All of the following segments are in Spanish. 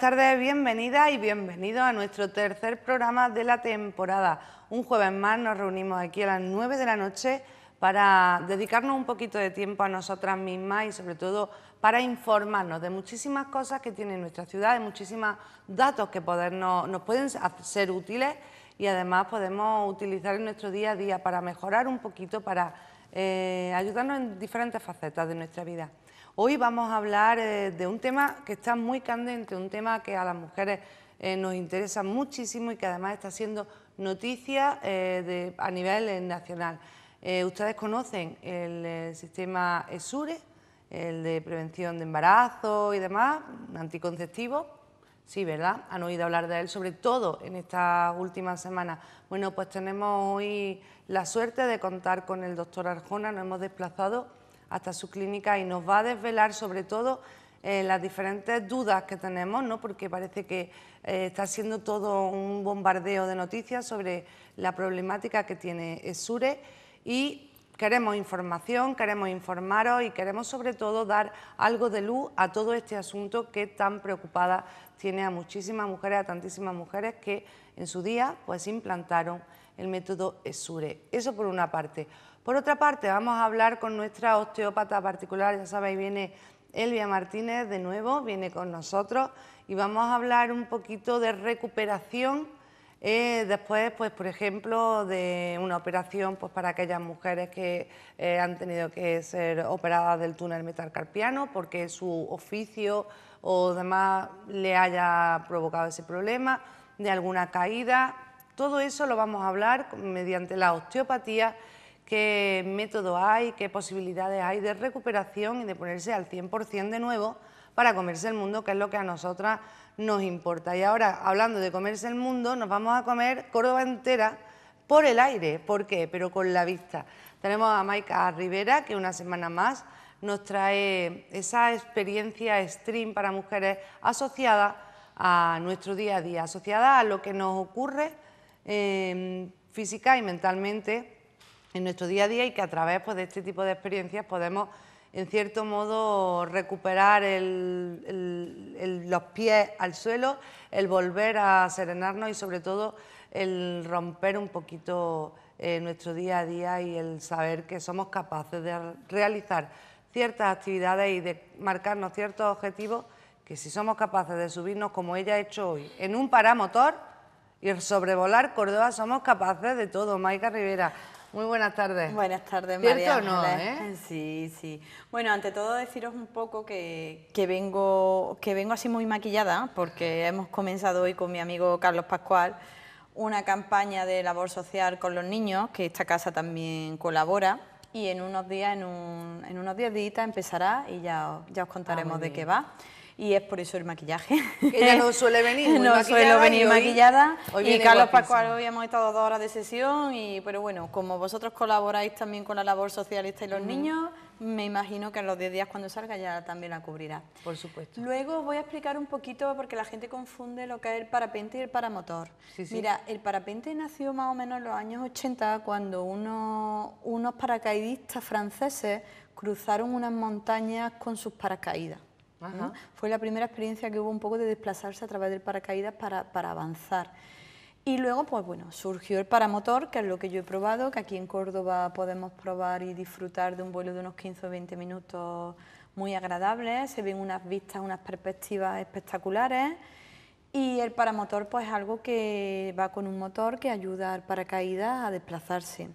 buenas tardes, bienvenidas y bienvenidos a nuestro tercer programa de la temporada. Un jueves más nos reunimos aquí a las 9 de la noche para dedicarnos un poquito de tiempo a nosotras mismas y sobre todo para informarnos de muchísimas cosas que tiene nuestra ciudad, de muchísimos datos que podernos, nos pueden ser útiles y además podemos utilizar en nuestro día a día para mejorar un poquito, para eh, ayudarnos en diferentes facetas de nuestra vida. Hoy vamos a hablar eh, de un tema que está muy candente, un tema que a las mujeres eh, nos interesa muchísimo y que además está siendo noticia eh, de, a nivel nacional. ustedes conocen el, sistema ESURE, e, el de prevención de embarazo y demás, anticonceptivo, Sí, ¿verdad? Han oído hablar de él, sobre todo en estas últimas semanas. Bueno, pues tenemos hoy la suerte de contar con el doctor Arjona, nos hemos desplazado hasta su clínica y nos va a desvelar sobre todo eh, las diferentes dudas que tenemos, ¿no? porque parece que eh, está siendo todo un bombardeo de noticias sobre la problemática que tiene SURE y queremos información, queremos informaros y queremos sobre todo dar algo de luz a todo este asunto que tan preocupada tiene a muchísimas mujeres, a tantísimas mujeres que en su día pues implantaron el método ESURE. Eso por una parte. Por otra parte, vamos a hablar con nuestra osteópata particular, ya sabéis, viene Elvia Martínez de nuevo, viene con nosotros y vamos a hablar un poquito de recuperación eh, después, pues, por ejemplo, de una operación pues, para aquellas mujeres que eh, han tenido que ser operadas del túnel metacarpiano porque su oficio o demás le haya provocado ese problema, de alguna caída. Todo eso lo vamos a hablar mediante la osteopatía qué método hay, qué posibilidades hay de recuperación y de ponerse al 100% de nuevo para comerse el mundo, que es lo que a nosotras nos importa. Y ahora, hablando de comerse el mundo, nos vamos a comer Córdoba entera por el aire. ¿Por qué? Pero con la vista. Tenemos a Maika Rivera, que una semana más nos trae esa experiencia stream para mujeres asociada a nuestro día a día, asociada a lo que nos ocurre eh, física y mentalmente en nuestro día a día y que a través pues, de este tipo de experiencias podemos, en cierto modo, recuperar los pies al suelo, el volver a serenarnos y sobre todo el romper un poquito eh, nuestro día a día y el saber que somos capaces de realizar ciertas actividades y de marcarnos ciertos objetivos que si somos capaces de subirnos como ella ha hecho hoy en un paramotor y sobrevolar Córdoba, somos capaces de todo, Maika Rivera. Muy buenas tardes. Buenas tardes, María. No, ¿eh? Sí, sí. Bueno, ante todo deciros un poco que, vengo, que vengo así muy maquillada, porque hemos comenzado hoy con mi amigo Carlos Pascual una campaña de labor social con los niños, que esta casa también colabora, y en unos días, en, unos 10 días empezará y ya, ya os ah, contaremos de qué va y es por eso el maquillaje. Ella no suele venir. maquillada. y Carlos Pascual hoy hemos estado dos horas de sesión, y pero bueno, como vosotros colaboráis también con la labor socialista y los niños, me imagino que en los 10 días cuando salga ya también la cubrirá. Por supuesto. Luego voy a explicar un poquito, porque la gente confunde lo que es el parapente y el paramotor. Mira, el parapente nació más o menos en los años 80, cuando unos, unos paracaidistas franceses cruzaron unas montañas con sus paracaídas. ¿eh? Fue la primera experiencia que hubo un poco de desplazarse a través del paracaídas para, para avanzar. Y luego, pues bueno, surgió el paramotor, que es lo que yo he probado, que aquí en Córdoba podemos probar y disfrutar de un vuelo de unos 15 o 20 minutos muy agradable, se ven unas vistas, unas perspectivas espectaculares. Y el paramotor, pues es algo que va con un motor que ayuda al paracaídas a desplazarse.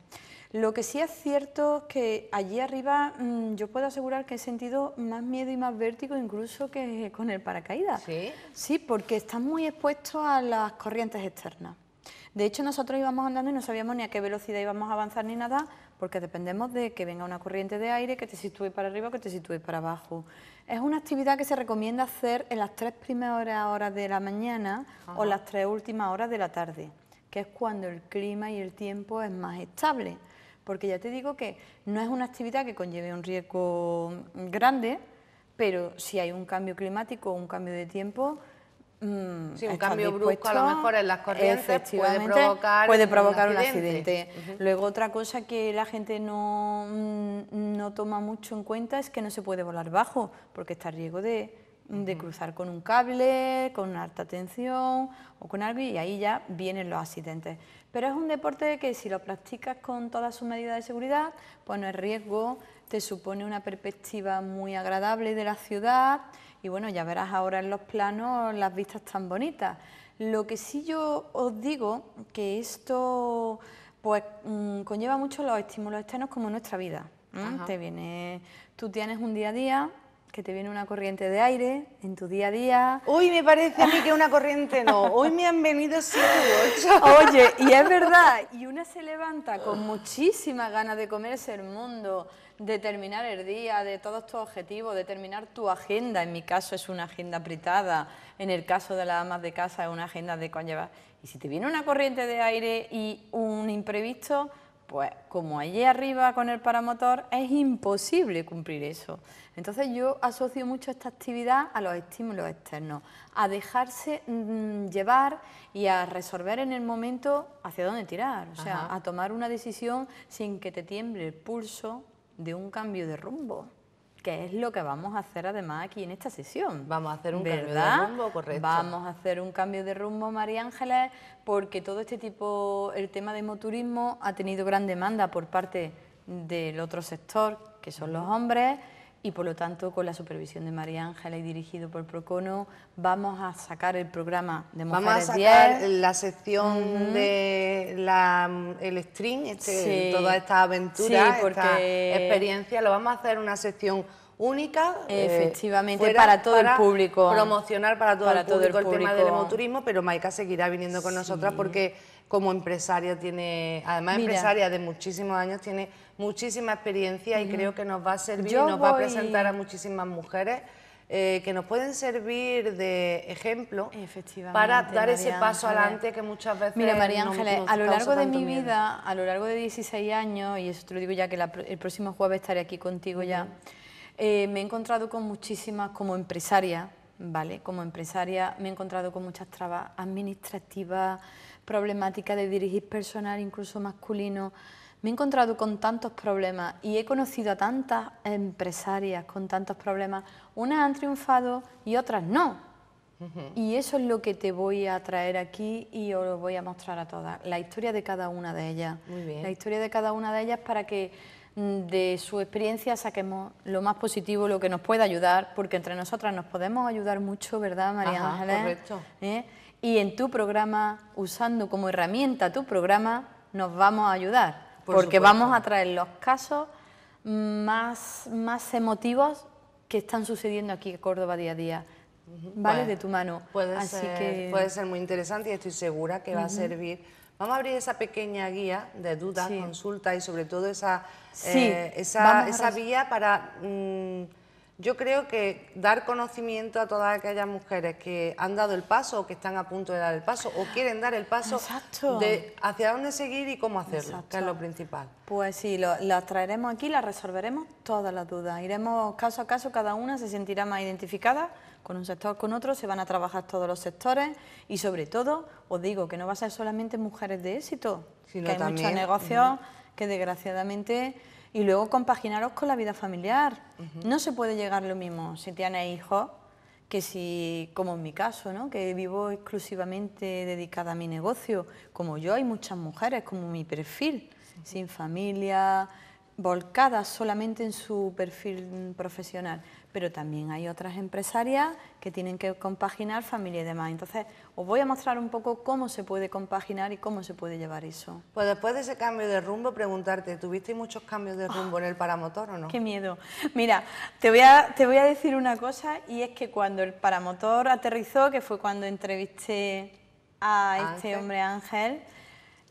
Lo que sí es cierto es que allí arriba mm, yo puedo asegurar que he sentido más miedo y más vértigo incluso que con el paracaídas. Sí. Sí, porque estás muy expuesto a las corrientes externas. De hecho, nosotros íbamos andando y no sabíamos ni a qué velocidad íbamos a avanzar ni nada, porque dependemos de que venga una corriente de aire, que te sitúe para arriba o que te sitúe para abajo. Es una actividad que se recomienda hacer en las tres primeras horas de la mañana o las tres últimas horas de la tarde, que es cuando el clima y el tiempo es más estable porque ya te digo que no es una actividad que conlleve un riesgo grande, pero si hay un cambio climático o un cambio de tiempo, mm, sí, un cambio brusco a lo mejor en las corrientes puede provocar, un accidente. Luego otra cosa que la gente no, mm, no toma mucho en cuenta es que no se puede volar bajo, porque está el riesgo de, de cruzar con un cable, con una alta tensión o con algo y ahí ya vienen los accidentes. Pero es un deporte que si lo practicas con todas sus medidas de seguridad, pues el riesgo, te supone una perspectiva muy agradable de la ciudad y bueno, ya verás ahora en los planos las vistas tan bonitas. Lo que sí yo os digo, que esto pues mm, conlleva mucho los estímulos externos como nuestra vida. Te viene, tú tienes un día a día que te viene una corriente de aire en tu día a día. ...hoy me parece a mí que una corriente no. Hoy me han venido siete ocho. Oye, y es verdad, y una se levanta con muchísimas ganas de comerse el mundo, de terminar el día, de todos tus objetivos, de terminar tu agenda. En mi caso es una agenda apretada, en el caso de las amas de casa es una agenda de conllevar. Y si te viene una corriente de aire y un imprevisto, pues como allí arriba con el paramotor es imposible cumplir eso. Entonces yo asocio mucho esta actividad a los estímulos externos, a dejarse mm, llevar y a resolver en el momento hacia dónde tirar, o sea, a tomar una decisión sin que te tiemble el pulso de un cambio de rumbo que es lo que vamos a hacer además aquí en esta sesión. Vamos a hacer un ¿verdad? cambio de rumbo, correcto. Vamos a hacer un cambio de rumbo, María Ángeles, porque todo este tipo, el tema de moturismo ha tenido gran demanda por parte del otro sector, que son los hombres, y por lo tanto con la supervisión de María Ángela y dirigido por Procono vamos a sacar el programa de Mujeres Vamos a sacar la sección de el stream, este, toda esta aventura, esta experiencia, lo vamos a hacer una sección única. Eh, Efectivamente, para todo el público. promocional para todo, el, público, el, público tema del hemoturismo, pero Maika seguirá viniendo con nosotras porque como empresaria tiene, además empresaria de muchísimos años, tiene muchísima experiencia y creo que nos va a servir y nos va a presentar a muchísimas mujeres. Eh, que nos pueden servir de ejemplo para dar ese paso adelante que muchas veces... Mira, María Ángeles, a lo largo de mi vida, a lo largo de 16 años, y eso te lo digo ya que el próximo jueves estaré aquí contigo ya, eh, me he encontrado con muchísimas, como empresaria, ¿vale? Como empresaria me he encontrado con muchas trabas administrativas, problemáticas de dirigir personal, incluso masculino me he encontrado con tantos problemas y he conocido a tantas empresarias con tantos problemas. Unas han triunfado y otras no. Y eso es lo que te voy a traer aquí y os lo voy a mostrar a todas, la historia de cada una de ellas. Muy bien. La historia de cada una de ellas para que mm, de su experiencia saquemos lo más positivo, lo que nos pueda ayudar, porque entre nosotras nos podemos ayudar mucho, ¿verdad, María Ángeles? Correcto. ¿Eh? Y en tu programa, usando como herramienta tu programa, nos vamos a ayudar porque vamos a traer los casos más, más emotivos que están sucediendo aquí en Córdoba día a día. ¿Vale? de tu mano. Puede, ser, puede ser muy interesante y estoy segura que va a servir. Vamos a abrir esa pequeña guía de dudas, consultas y sobre todo esa, eh, esa, vía para... Mm, yo creo que dar conocimiento a todas aquellas mujeres que han dado el paso o que están a punto de dar el paso o quieren dar el paso de hacia dónde seguir y cómo hacerlo, que es lo principal. Pues sí, las traeremos aquí, las resolveremos todas las dudas. Iremos caso a caso, cada una se sentirá más identificada con un sector, con otro, se van a trabajar todos los sectores y sobre todo, os digo, que no va a ser solamente mujeres de éxito, Sino que hay también, muchos negocios que desgraciadamente y luego compaginaros con la vida familiar. No se puede llegar lo mismo si tienes hijos que si, como en mi caso, ¿no? que vivo exclusivamente dedicada a mi negocio, como yo, hay muchas mujeres, como mi perfil, sin familia, volcadas solamente en su perfil profesional, pero también hay otras empresarias que tienen que compaginar familia y demás. Entonces, os voy a mostrar un poco cómo se puede compaginar y cómo se puede llevar eso. Pues después de ese cambio de rumbo, preguntarte, ¿tuviste muchos cambios de rumbo en el paramotor o no? ¡Qué miedo! Mira, te voy, a, te voy a decir una cosa y es que cuando el paramotor aterrizó, que fue cuando entrevisté a este hombre Ángel,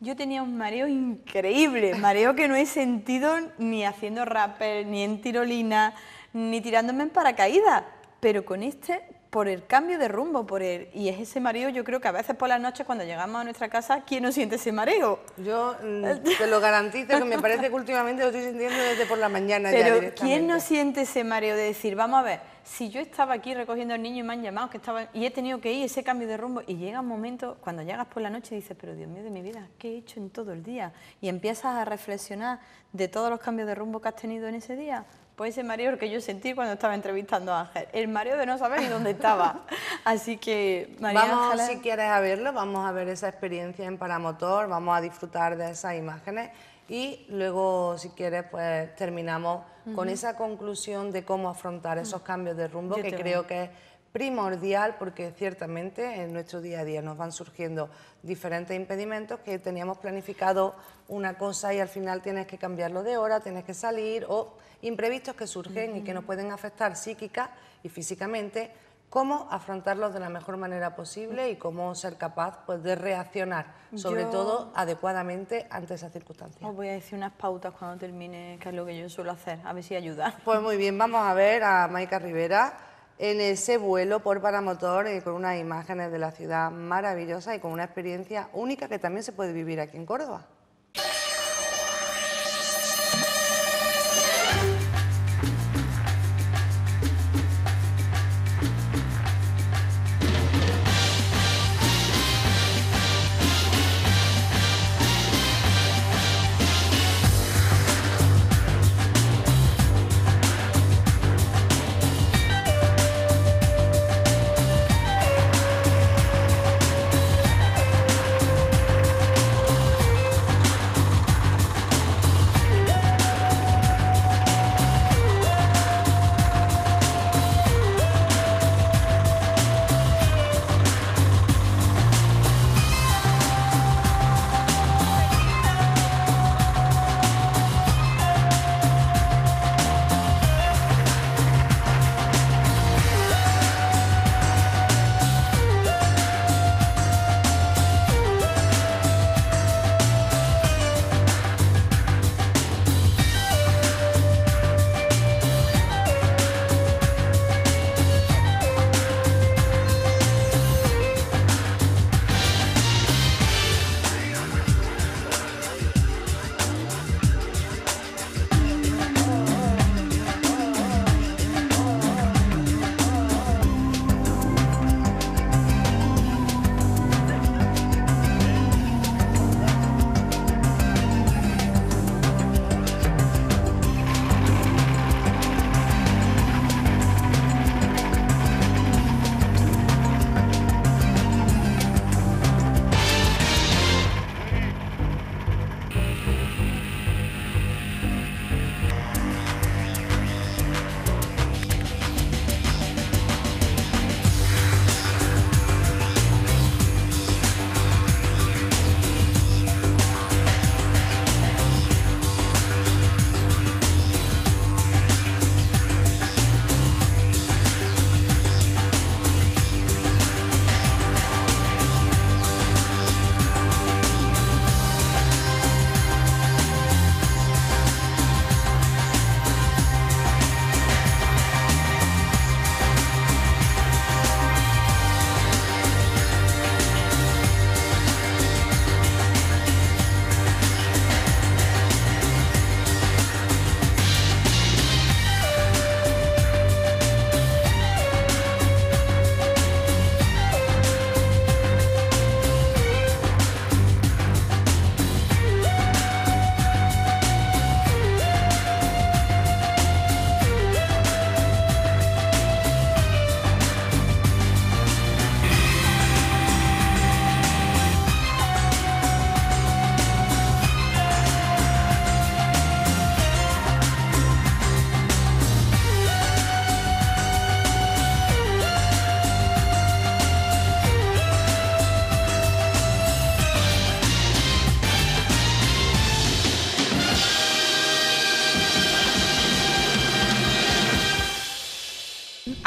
yo tenía un mareo increíble, mareo que no he sentido ni haciendo rapper, ni en tirolina, ni tirándome en paracaídas, pero con este por el cambio de rumbo, por el, y es ese mareo, yo creo que a veces por las noches cuando llegamos a nuestra casa, ¿quién no siente ese mareo? Yo mm, te lo garantizo que me parece que últimamente lo estoy sintiendo desde por la mañana. Pero ¿quién no siente ese mareo de decir, vamos a ver, si yo estaba aquí recogiendo al niño y me han llamado que estaba, y he tenido que ir ese cambio de rumbo, y llega un momento, cuando llegas por la noche, y dices, pero Dios mío de mi vida, ¿qué he hecho en todo el día? Y empiezas a reflexionar de todos los cambios de rumbo que has tenido en ese día. Pues ese mareo que yo sentí cuando estaba entrevistando a Ángel, el mareo de no saber ni dónde estaba. Así que, María Vamos, si quieres a verlo, vamos a ver esa experiencia en Paramotor, vamos a disfrutar de esas imágenes y luego, si quieres, pues terminamos con esa conclusión de cómo afrontar esos mm. cambios de rumbo que creo que es primordial porque ciertamente en nuestro día a día nos van surgiendo diferentes impedimentos que teníamos planificado una cosa y al final tienes que cambiarlo de hora, tienes que salir o imprevistos que surgen y que nos pueden afectar psíquica y físicamente cómo afrontarlos de la mejor manera posible y cómo ser capaz pues, de reaccionar, sobre todo adecuadamente ante esas circunstancias. Os voy a decir unas pautas cuando termine, que es lo que yo suelo hacer, a ver si ayuda. Pues muy bien, vamos a ver a Maika Rivera en ese vuelo por paramotor eh, con unas imágenes de la ciudad maravillosa y con una experiencia única que también se puede vivir aquí en Córdoba.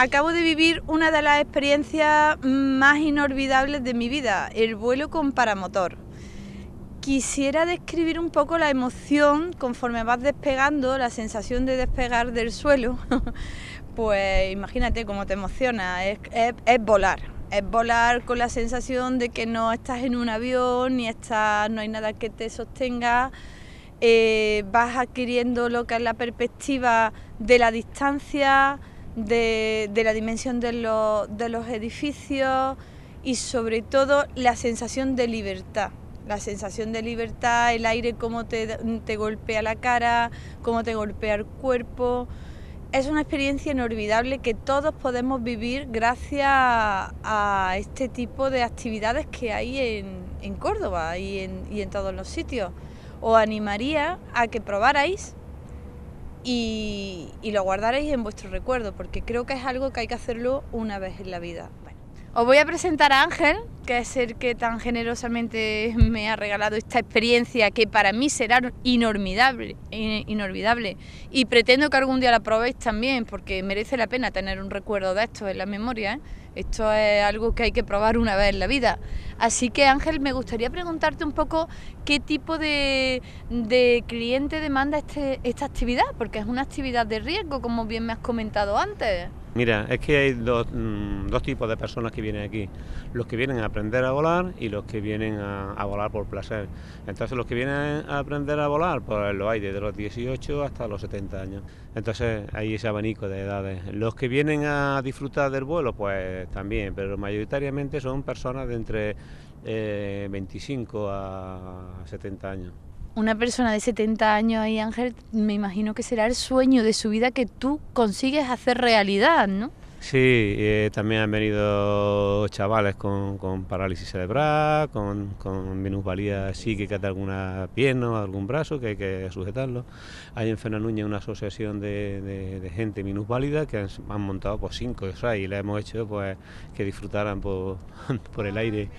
Acabo de vivir una de las experiencias más inolvidables de mi vida, el vuelo con paramotor. Quisiera describir un poco la emoción conforme vas despegando, la sensación de despegar del suelo. pues imagínate cómo te emociona, es, volar, es volar con la sensación de que no estás en un avión, ni estás, no hay nada que te sostenga, eh, vas adquiriendo lo que es la perspectiva de la distancia, de, la dimensión de, los edificios y sobre todo la sensación de libertad la sensación de libertad, el aire, cómo te, golpea la cara, cómo te golpea el cuerpo. Es una experiencia inolvidable que todos podemos vivir gracias a este tipo de actividades que hay en, Córdoba y en, y en todos los sitios. Os animaría a que probarais y, lo guardaréis en vuestro recuerdo, porque creo que es algo que hay que hacerlo una vez en la vida. Os voy a presentar a Ángel, que es el que tan generosamente me ha regalado esta experiencia que para mí será inolvidable, Y pretendo que algún día la probéis también, porque merece la pena tener un recuerdo de esto en la memoria. ¿eh? Esto es algo que hay que probar una vez en la vida. Así que Ángel, me gustaría preguntarte un poco qué tipo de, cliente demanda este, esta actividad, porque es una actividad de riesgo, como bien me has comentado antes. Mira, es que hay mm, dos, tipos de personas que vienen aquí. Los que vienen a aprender a volar y los que vienen a, volar por placer. Entonces los que vienen a aprender a volar, pues lo hay desde los 18 hasta los 70 años. Entonces hay ese abanico de edades. Los que vienen a disfrutar del vuelo, pues también, pero mayoritariamente son personas de entre 25 eh, a 70 años una persona de 70 años ahí, Ángel, me imagino que será el sueño de su vida que tú consigues hacer realidad, ¿no? Sí, eh, también han venido chavales con, parálisis cerebral, con, con minusvalía psíquica de alguna pierna o algún brazo que hay que sujetarlo. Hay en Fernández una asociación de, gente minusválida que han, montado pues, cinco o y le hemos hecho pues que disfrutaran por el aire.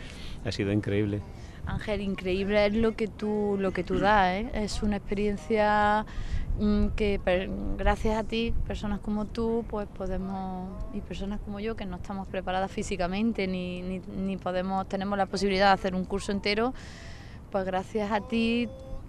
Ha sido increíble. Ángel, increíble es lo que tú, lo que tú mm. das, ¿eh? es una experiencia mm, que gracias a ti, personas como tú, pues podemos, y personas como yo, que no estamos preparadas físicamente ni, ni, ni podemos, tenemos la posibilidad de hacer un curso entero, pues gracias a ti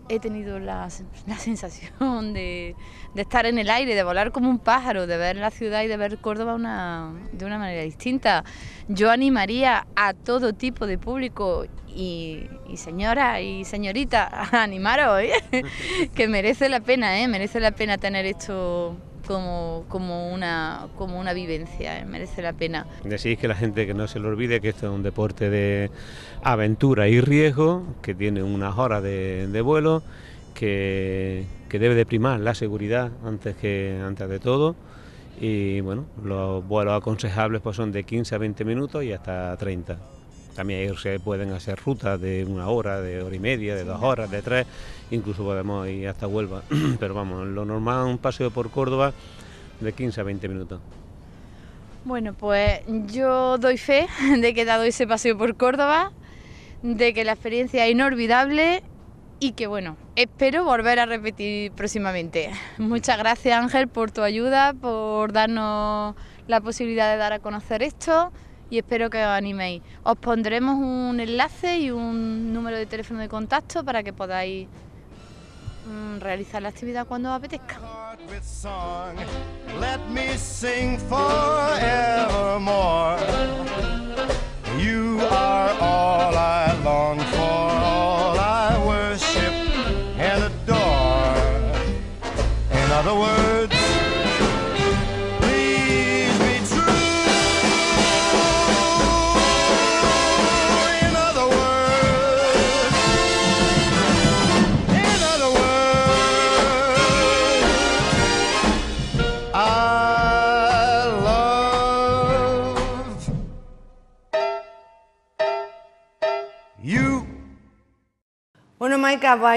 he tenido la, la sensación de, estar en el aire, de volar como un pájaro, de ver la ciudad y de ver Córdoba una, de una manera distinta. Yo animaría a todo tipo de público y, señora y señorita a animaros, ¿eh? que merece la pena, ¿eh? merece la pena tener esto como, una, como una vivencia, eh, merece la pena. Decís que la gente que no se le olvide que esto es un deporte de aventura y riesgo, que tiene unas horas de, vuelo, que, debe de primar la seguridad antes, que, antes de todo. Y bueno, los vuelos aconsejables pues son de 15 a 20 minutos y hasta 30. También se pueden hacer rutas de una hora, de hora y media, de dos horas, de tres, incluso podemos ir hasta Huelva. Pero vamos, lo normal es un paseo por Córdoba de 15 a 20 minutos. Bueno, pues yo doy fe de que he dado ese paseo por Córdoba, de que la experiencia es inolvidable y que bueno, espero volver a repetir próximamente. Muchas gracias Ángel por tu ayuda, por darnos la posibilidad de dar a conocer esto y espero que os animéis. Os pondremos un enlace y un número de teléfono de contacto para que podáis mm, realizar la actividad cuando os apetezca.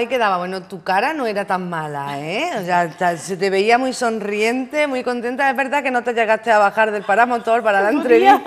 y quedaba, bueno, tu cara no era tan mala, ¿eh? O sea, se te veía muy sonriente, muy contenta. Es verdad que no te llegaste a bajar del paramotor para la entrevista.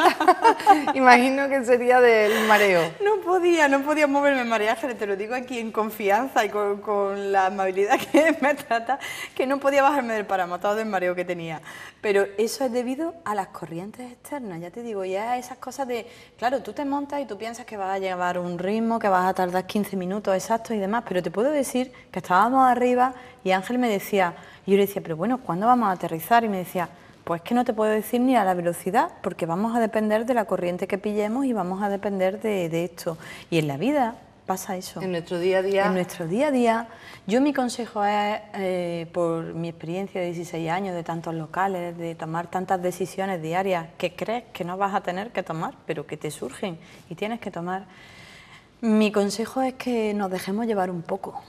Imagino que sería del mareo. No podía, no podía moverme, en mareaje... te lo digo aquí en confianza y con, la amabilidad que me trata, que no podía bajarme del paramotor del mareo que tenía. Pero eso es debido a las corrientes externas, ya te digo, ya esas cosas de, claro, tú te montas y tú piensas que vas a llevar un ritmo, que vas a tardar 15 minutos exactos y demás, pero pero te puedo decir que estábamos arriba y Ángel me decía, yo le decía, pero bueno, ¿cuándo vamos a aterrizar? Y me decía, pues que no te puedo decir ni a la velocidad, porque vamos a depender de la corriente que pillemos y vamos a depender de, esto. Y en la vida pasa eso. En nuestro día a día. En nuestro día a día. Yo mi consejo es, eh, por mi experiencia de 16 años, de tantos locales, de tomar tantas decisiones diarias que crees que no vas a tener que tomar, pero que te surgen y tienes que tomar mi consejo es que nos dejemos llevar un poco,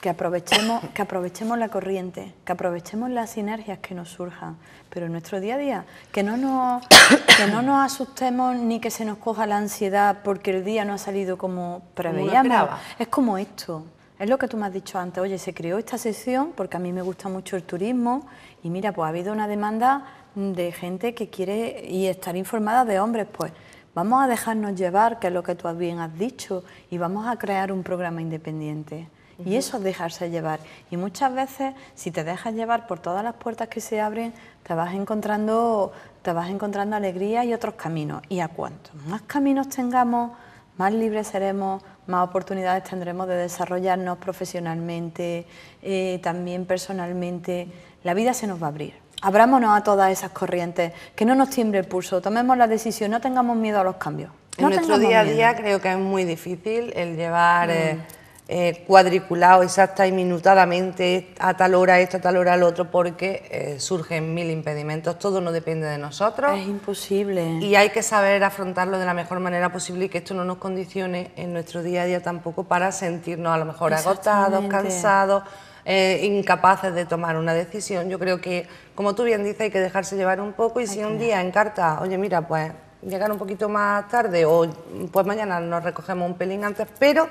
que aprovechemos, que aprovechemos la corriente, que aprovechemos las sinergias que nos surjan, pero en nuestro día a día, que no nos, que no nos asustemos ni que se nos coja la ansiedad porque el día no ha salido como preveíamos. Es como esto. Es lo que tú me has dicho antes, oye, se creó esta sesión porque a mí me gusta mucho el turismo y mira, pues ha habido una demanda de gente que quiere y estar informada de hombres, pues Vamos a dejarnos llevar, que es lo que tú bien has dicho, y vamos a crear un programa independiente. Y eso es dejarse llevar. Y muchas veces, si te dejas llevar por todas las puertas que se abren, te vas encontrando, te vas encontrando alegría y otros caminos. Y a cuantos más caminos tengamos, más libres seremos, más oportunidades tendremos de desarrollarnos profesionalmente, eh, también personalmente. La vida se nos va a abrir. Abrámonos a todas esas corrientes, que no nos tiemble el pulso, tomemos la decisión, no tengamos miedo a los cambios. en nuestro día a día creo que es muy difícil el llevar eh, mm. eh, cuadriculado exacta y minutadamente a tal hora esto, a tal hora el otro, porque eh, surgen mil impedimentos, todo no depende de nosotros. Es imposible. Y hay que saber afrontarlo de la mejor manera posible y que esto no nos condicione en nuestro día a día tampoco para sentirnos a lo mejor agotados, cansados eh, incapaces de tomar una decisión. Yo creo que, como tú bien dices, hay que dejarse llevar un poco y si un día en carta... oye, mira, pues llegar un poquito más tarde o pues mañana nos recogemos un pelín antes, pero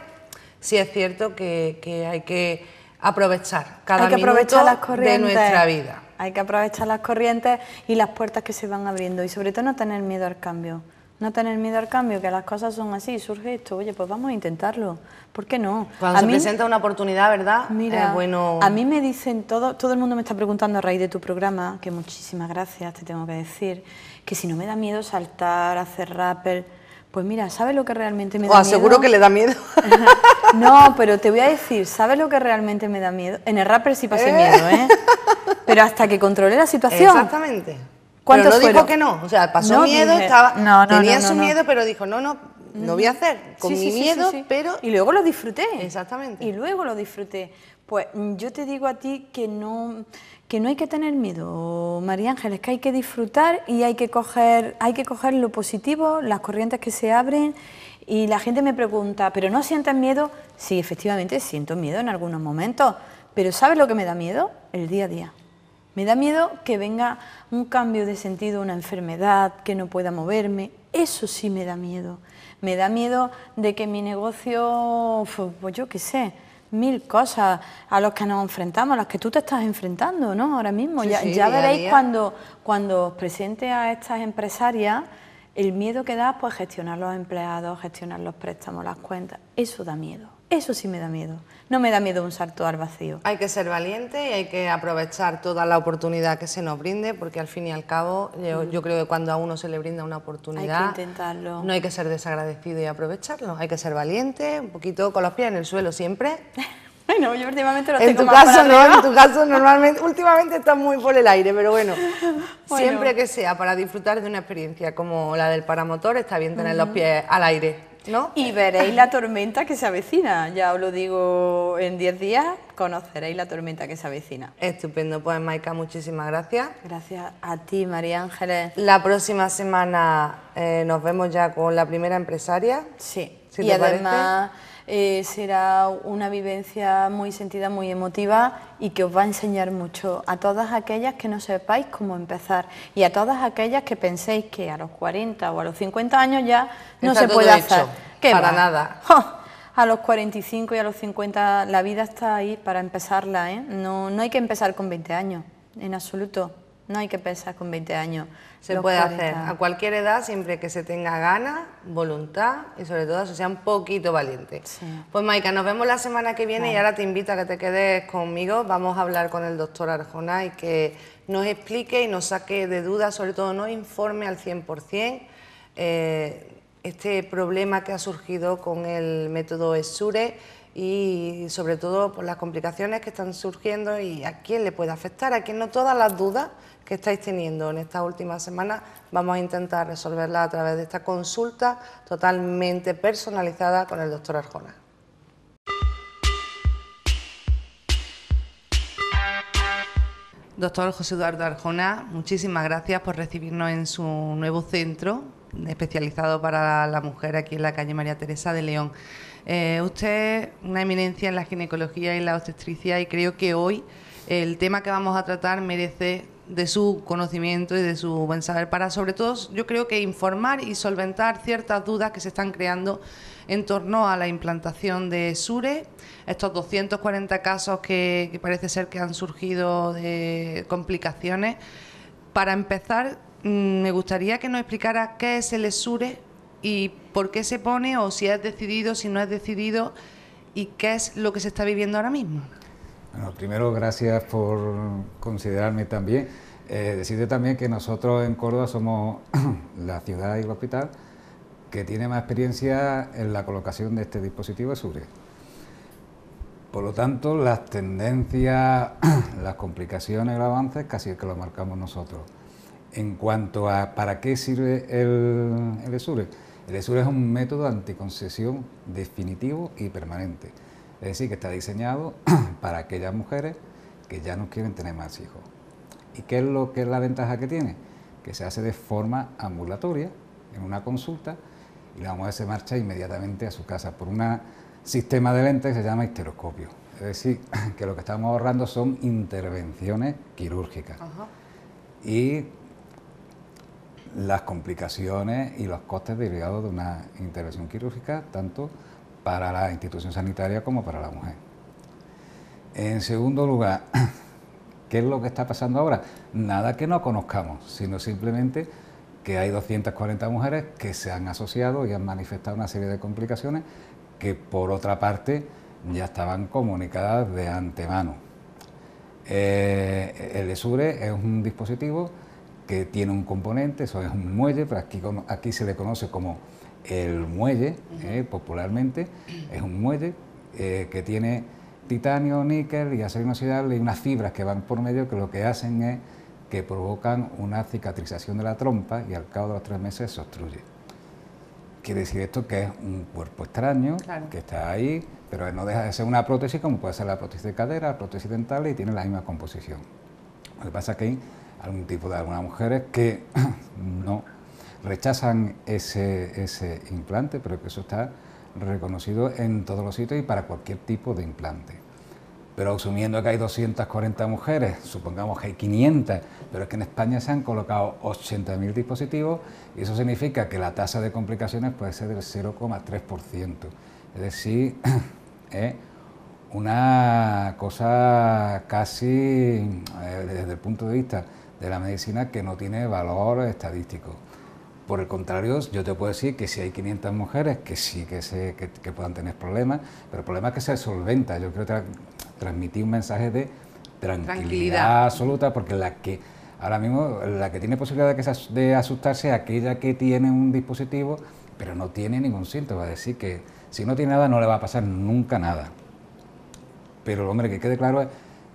sí es cierto que, que hay que aprovechar cada hay que las de nuestra vida. Hay que aprovechar las corrientes y las puertas que se van abriendo y sobre todo no tener miedo al cambio. No tener miedo al cambio, que las cosas son así, surge esto, oye, pues vamos a intentarlo. ¿Por qué no? Cuando a se presenta una oportunidad, ¿verdad? Mira, bueno... a mí me dicen todo, todo el mundo me está preguntando a raíz de tu programa, que muchísimas gracias, te tengo que decir, que si no me da miedo saltar, hacer rapper... pues mira, ¿sabes lo que realmente me da miedo? O aseguro que le da miedo. no, pero te voy a decir, ¿sabes lo que realmente me da miedo? En el rapper sí pasé miedo, ¿eh? Pero hasta que controlé la situación. Exactamente pero no dijo que no, o sea, pasó miedo, tenía su miedo, pero dijo, no, no, no voy a hacer, con mi miedo, pero... Y luego lo disfruté. Exactamente. Y luego lo disfruté. Pues yo te digo a ti que no, que no hay que tener miedo, María Ángeles, que hay que disfrutar y hay que coger, hay que coger lo positivo, las corrientes que se abren. Y la gente me pregunta, ¿pero no sientes miedo? Sí, efectivamente siento miedo en algunos momentos, pero ¿sabes lo que me da miedo? El día a día. Me da miedo que venga un cambio de sentido, una enfermedad, que no pueda moverme. Eso sí me da miedo. Me da miedo de que mi negocio, pues yo qué sé, mil cosas a las que nos enfrentamos, a las que tú te estás enfrentando, ¿no? Ahora mismo. ya, veréis cuando, cuando os presente a estas empresarias el miedo que da, pues gestionar los empleados, gestionar los préstamos, las cuentas. Eso da miedo. Eso sí me da miedo. No me da miedo un salto al vacío. Hay que ser valiente y hay que aprovechar toda la oportunidad que se nos brinde, porque al fin y al cabo, yo, mm. creo que cuando a uno se le brinda una oportunidad, intentarlo. no hay que ser desagradecido y aprovecharlo. Hay que ser valiente, un poquito con los pies en el suelo siempre. Bueno, yo últimamente lo en tu caso no, en tu caso normalmente, últimamente estás muy por el aire, pero bueno, siempre que sea para disfrutar de una experiencia como la del paramotor, está bien tener los pies al aire. Y veréis la tormenta que se avecina, ya os lo digo en 10 días, conoceréis la tormenta que se avecina. Estupendo, pues Maika, muchísimas gracias. Gracias a ti, María Ángeles. La próxima semana eh, nos vemos ya con la primera empresaria. Sí, si y además... Eh, será una vivencia muy sentida, muy emotiva y que os va a enseñar mucho a todas aquellas que no sepáis cómo empezar y a todas aquellas que penséis que a los 40 o a los 50 años ya no se puede hacer. ¿Qué para nada. A los 45 y a los 50 la vida está ahí para empezarla. ¿eh? No, no hay que empezar con 20 años, en absoluto. No hay que empezar con 20 años se puede hacer a cualquier edad, siempre que se tenga ganas, voluntad y sobre todo se sea un poquito valiente. Pues Maika, nos vemos la semana que viene y ahora te invito a que te quedes conmigo. Vamos a hablar con el doctor Arjona y que nos explique y nos saque de dudas, sobre todo nos informe al 100%. Eh, este problema que ha surgido con el método ESURE y sobre todo por las complicaciones que están surgiendo y a quién le puede afectar, a quién no todas las dudas que estáis teniendo en estas últimas semanas, vamos a intentar resolverla a través de esta consulta totalmente personalizada con el doctor Arjona. Doctor José Eduardo Arjona, muchísimas gracias por recibirnos en su nuevo centro especializado para la mujer aquí en la calle María Teresa de León. Eh, usted es una eminencia en la ginecología y la obstetricia y creo que hoy el tema que vamos a tratar merece de su conocimiento y de su buen saber para, sobre todo, yo creo que informar y solventar ciertas dudas que se están creando en torno a la implantación de SURE, estos 240 casos que, parece ser que han surgido de complicaciones. Para empezar, mm, me gustaría que nos explicara qué es el SURE y por qué se pone o si es decidido, si no es decidido y qué es lo que se está viviendo ahora mismo. Bueno, primero, gracias por considerarme también. Eh, decirte también que nosotros en Córdoba somos la ciudad y el hospital que tiene más experiencia en la colocación de este dispositivo de SURE. Por lo tanto, las tendencias, las complicaciones, el avances, casi es que lo marcamos nosotros. En cuanto a para qué sirve el, el el SURE es un método de anticoncesión definitivo y permanente. Es decir, que está diseñado para aquellas mujeres que ya no quieren tener más hijos. ¿Y qué es, lo, que es la ventaja que tiene? Que se hace de forma ambulatoria, en una consulta, y la mujer se marcha inmediatamente a su casa por un sistema de lentes que se llama histeroscopio. Es decir, que lo que estamos ahorrando son intervenciones quirúrgicas. Y las complicaciones y los costes derivados de una intervención quirúrgica, tanto para la institución sanitaria como para la mujer. En segundo lugar, ¿qué es lo que está pasando ahora? Nada que no conozcamos, sino simplemente que hay 240 mujeres que se han asociado y han manifestado una serie de complicaciones que por otra parte ya estaban comunicadas de antemano. Eh, el ESURE es un dispositivo que tiene un componente, eso es un muelle, pero aquí se le conoce como el muelle, eh, popularmente, es un muelle eh, que tiene titanio, níquel y acero inoxidable y unas fibras que van por medio que lo que hacen es que provocan una cicatrización de la trompa y al cabo de los tres meses se obstruye. Quiere decir esto que es un cuerpo extraño, que está ahí, pero no deja de ser una prótesis como puede ser la prótesis de cadera, la prótesis dental y tiene la misma composición. Lo que pasa es que hay algún tipo de algunas mujeres que no rechazan ese, implante, pero que eso está reconocido en todos los sitios y para cualquier tipo de implante. Pero asumiendo que hay 240 mujeres, supongamos que hay 500, pero es que en España se han colocado 80.000 dispositivos y eso significa que la tasa de complicaciones puede ser del 0,3%. Es decir, es una cosa casi eh, desde el punto de vista de la medicina que no tiene valor estadístico. Por el contrario, yo te puedo decir que si hay 500 mujeres que sí que, se, que, puedan tener problemas, pero el problema es que se solventa. Yo quiero que transmitir un mensaje de tranquilidad, absoluta, porque la que ahora mismo la que tiene posibilidad de, asustarse es aquella que tiene un dispositivo, pero no tiene ningún síntoma. Es decir, que si no tiene nada, no le va a pasar nunca nada. Pero, el hombre, que quede claro es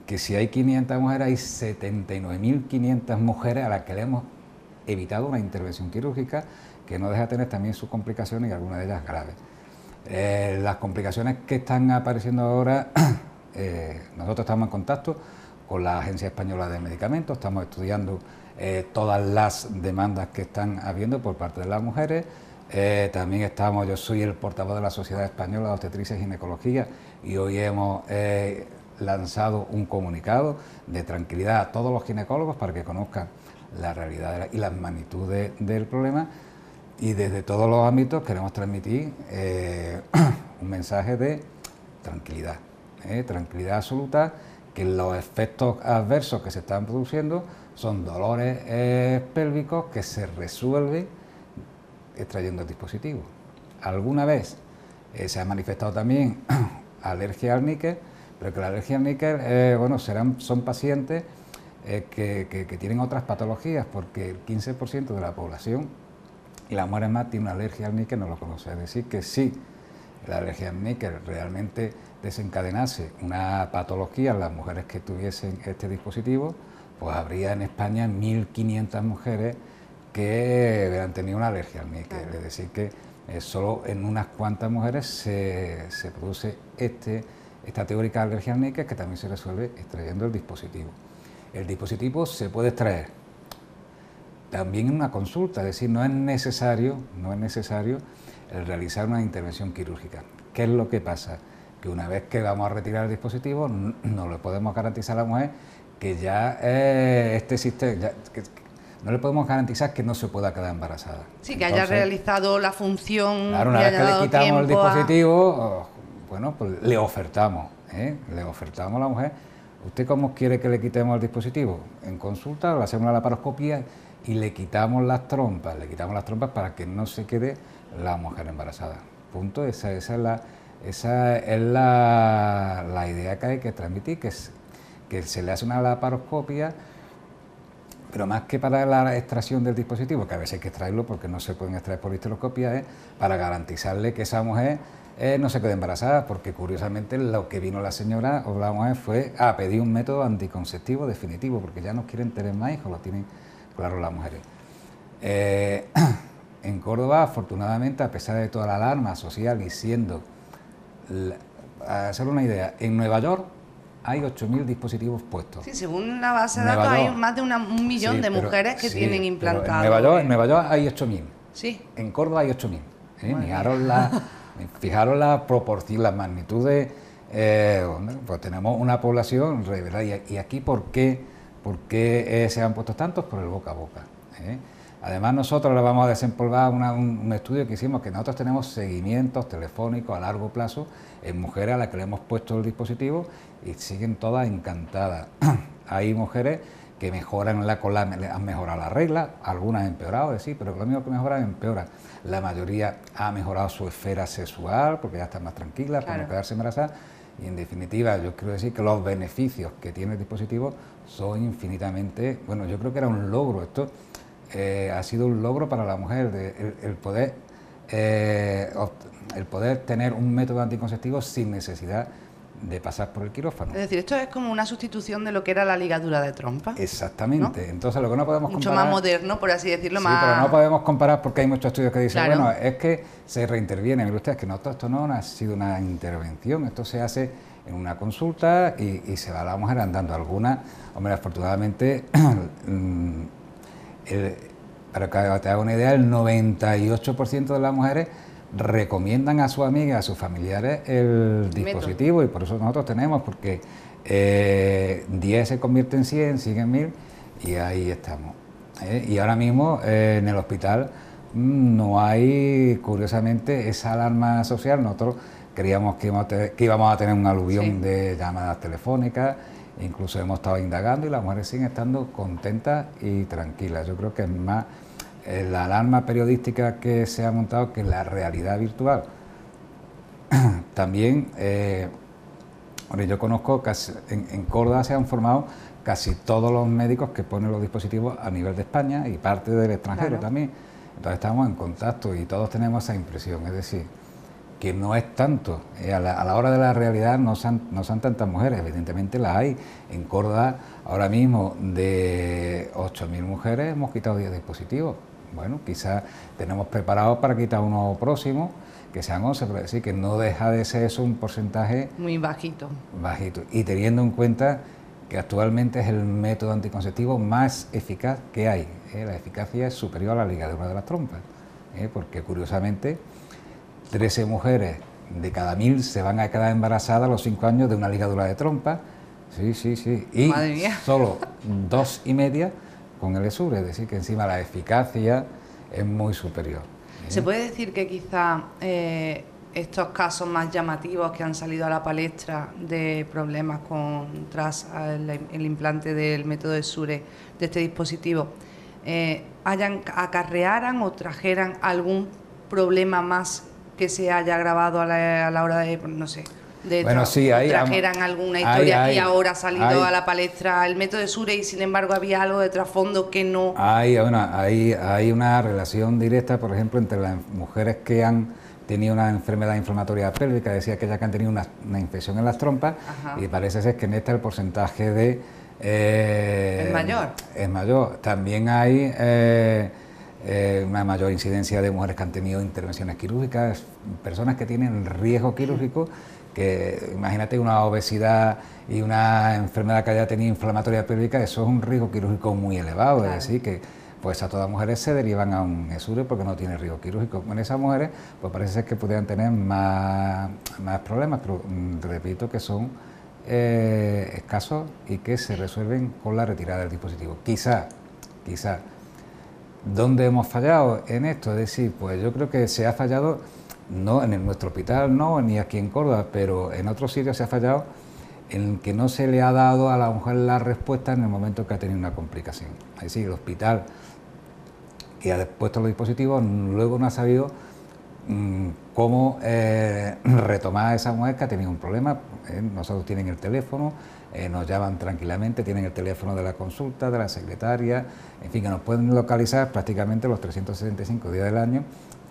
que si hay 500 mujeres, hay 79.500 mujeres a las que le hemos evitado una intervención quirúrgica que no deja de tener también sus complicaciones y algunas de ellas graves. Eh, las complicaciones que están apareciendo ahora, eh, nosotros estamos en contacto con la Agencia Española de Medicamentos, estamos estudiando eh, todas las demandas que están habiendo por parte de las mujeres. también estamos, yo soy el portavoz de la Sociedad Española de Obstetricia y Ginecología y hoy hemos lanzado un comunicado de tranquilidad a todos los ginecólogos para que conozcan la realidad y las magnitudes del problema. Y desde todos los ámbitos queremos transmitir eh, un mensaje de tranquilidad, eh, tranquilidad absoluta, que los efectos adversos que se están produciendo son dolores eh, pélvicos que se resuelven extrayendo el dispositivo. Alguna vez se ha manifestado también alergia al níquel, pero que la alergia al níquel, bueno, serán, son pacientes que, tienen otras patologías, porque el 15% de la población, y las mujeres más, tienen una alergia al níquel, no lo conoce. Es decir, que si... la alergia al níquel realmente desencadenase una patología en las mujeres que tuviesen este dispositivo, pues habría en España 1.500 mujeres que hubieran tenido una alergia al níquel. Es decir, que eh, solo en unas cuantas mujeres se, produce este, esta teórica alergia al níquel que también se resuelve extrayendo el dispositivo el dispositivo se puede extraer. También en una consulta, es decir, no es necesario, no es necesario el realizar una intervención quirúrgica. ¿Qué es lo que pasa? Que una vez que vamos a retirar el dispositivo, no le podemos garantizar a la mujer que ya eh, este sistema, no le podemos garantizar que no se pueda quedar embarazada. Sí, que haya realizado la función. Claro, una vez que le quitamos el dispositivo, oh, bueno, pues le ofertamos, ¿eh? le ofertamos a la mujer ¿Usted cómo quiere que le quitemos el dispositivo? En consulta le hacemos una laparoscopia y le quitamos las trompas, le quitamos las trompas para que no se quede la mujer embarazada. Punto, esa, es, la, idea que hay que transmitir, que, que se le hace una laparoscopia, pero más que para la extracción del dispositivo, que a veces hay que extraerlo porque no se pueden extraer por histeroscopia, para garantizarle que esa mujer eh, no se quedó embarazada porque curiosamente lo que vino la señora mujer, fue a pedir un método anticonceptivo definitivo porque ya no quieren tener más hijos, lo tienen claro las mujeres. Eh, en Córdoba, afortunadamente, a pesar de toda la alarma social y siendo, a hacer una idea, en Nueva York hay 8.000 dispositivos puestos. Sí, según la base de datos hay más de un millón de mujeres que tienen implantado. En eh. Nueva, York, hay 8.000. Sí. En Córdoba hay 8.000. ¿eh? la... Fijaros la proporción, las magnitudes. Eh, pues tenemos una población, ¿verdad? ¿Y aquí por qué, eh, se han puesto tantos? Por el boca a boca. ¿eh? Además, nosotros le vamos a desempolvar un, un, estudio que hicimos, que nosotros tenemos seguimientos telefónicos a largo plazo en mujeres a las que le hemos puesto el dispositivo y siguen todas encantadas. Hay mujeres que mejoran la cola, han mejorado la regla, algunas han empeorado, sí, pero lo mismo que mejoran, empeoran. La mayoría ha mejorado su esfera sexual porque ya están más tranquilas para no quedarse embarazadas. Y en definitiva, yo quiero decir que los beneficios que tiene el dispositivo son infinitamente. Bueno, yo creo que era un logro. Esto eh, ha sido un logro para la mujer, el, poder, eh, el poder tener un método anticonceptivo sin necesidad de pasar por el quirófano. Es decir, esto es como una sustitución de lo que era la ligadura de trompa. Exactamente. Entonces, lo que no podemos comparar. Mucho más moderno, por así decirlo, sí, pero no podemos comparar porque hay muchos estudios que dicen, bueno, es que se reinterviene. Mire usted, es que no, esto no ha sido una intervención, esto se hace en una consulta y, se va la mujer andando. Alguna, hombre, afortunadamente, para que te haga una idea, el 98% de las mujeres recomiendan a su amiga, a sus familiares el dispositivo y por eso nosotros tenemos, porque 10 eh, se convierte en 100, 100 en 1000 y ahí estamos. ¿eh? Y ahora mismo eh, en el hospital mm, no hay, curiosamente, esa alarma social. Nosotros creíamos que íbamos a tener, que un aluvión de llamadas telefónicas, incluso hemos estado indagando y las mujeres siguen estando contentas y tranquilas. Yo creo que es más eh, la alarma periodística que se ha montado, que es la realidad virtual. También, eh, yo conozco, casi, en, Córdoba se han formado casi todos los médicos que ponen los dispositivos a nivel de España y parte del extranjero también. Entonces estamos en contacto y todos tenemos esa impresión, es decir, que no es tanto. Eh, a, la, hora de la realidad no son, no son tantas mujeres, evidentemente las hay. En Córdoba, ahora mismo, de 8.000 mujeres hemos quitado 10 dispositivos. Bueno, quizás tenemos preparados para quitar uno próximo, que sean 11, pero decir que no deja de ser eso un porcentaje... Muy bajito. Bajito. Y teniendo en cuenta que actualmente es el método anticonceptivo más eficaz que hay. ¿eh? La eficacia es superior a la ligadura de las trompas, ¿eh? porque curiosamente 13 mujeres de cada mil se van a quedar embarazadas a los 5 años de una ligadura de trompa. Sí, sí, sí. Y solo dos y media con el SURE, es decir, que encima la eficacia es muy superior. ¿Se puede decir que quizá eh, estos casos más llamativos que han salido a la palestra de problemas con, tras el, implante del método ESURE de este dispositivo, eh, hayan, acarrearan o trajeran algún problema más que se haya agravado a la hora de, no sé, de bueno, sí, ahí trajeran alguna historia y ahora ha salido a la palestra el método de Sure y sin embargo había algo de trasfondo que no... Hay una, hay, una relación directa, por ejemplo, entre las mujeres que han tenido una enfermedad inflamatoria pélvica, decía que ya que han tenido una, infección en las trompas y parece ser que en esta el porcentaje de... Eh, es mayor. Es mayor. También hay... Eh, eh, una mayor incidencia de mujeres que han tenido intervenciones quirúrgicas, personas que tienen riesgo quirúrgico que imagínate una obesidad y una enfermedad que haya tenido inflamatoria pélvica, eso es un riesgo quirúrgico muy elevado, es decir, que pues a todas mujeres se derivan a un ESURE porque no tiene riesgo quirúrgico. En esas mujeres, pues parece ser que podrían tener más, más problemas, pero mm, repito que son eh, escasos y que se resuelven con la retirada del dispositivo. Quizá, quizá. ¿Dónde hemos fallado en esto? Es decir, pues yo creo que se ha fallado no en nuestro hospital no, ni aquí en Córdoba, pero en otros sitios se ha fallado en que no se le ha dado a la mujer la respuesta en el momento que ha tenido una complicación. Es decir, el hospital que ha puesto los dispositivos luego no ha sabido mm, cómo eh, retomar a esa mujer que ha tenido un problema. Eh, nosotros tienen el teléfono, eh, nos llaman tranquilamente, tienen el teléfono de la consulta, de la secretaria, en fin, que nos pueden localizar prácticamente los 365 días del año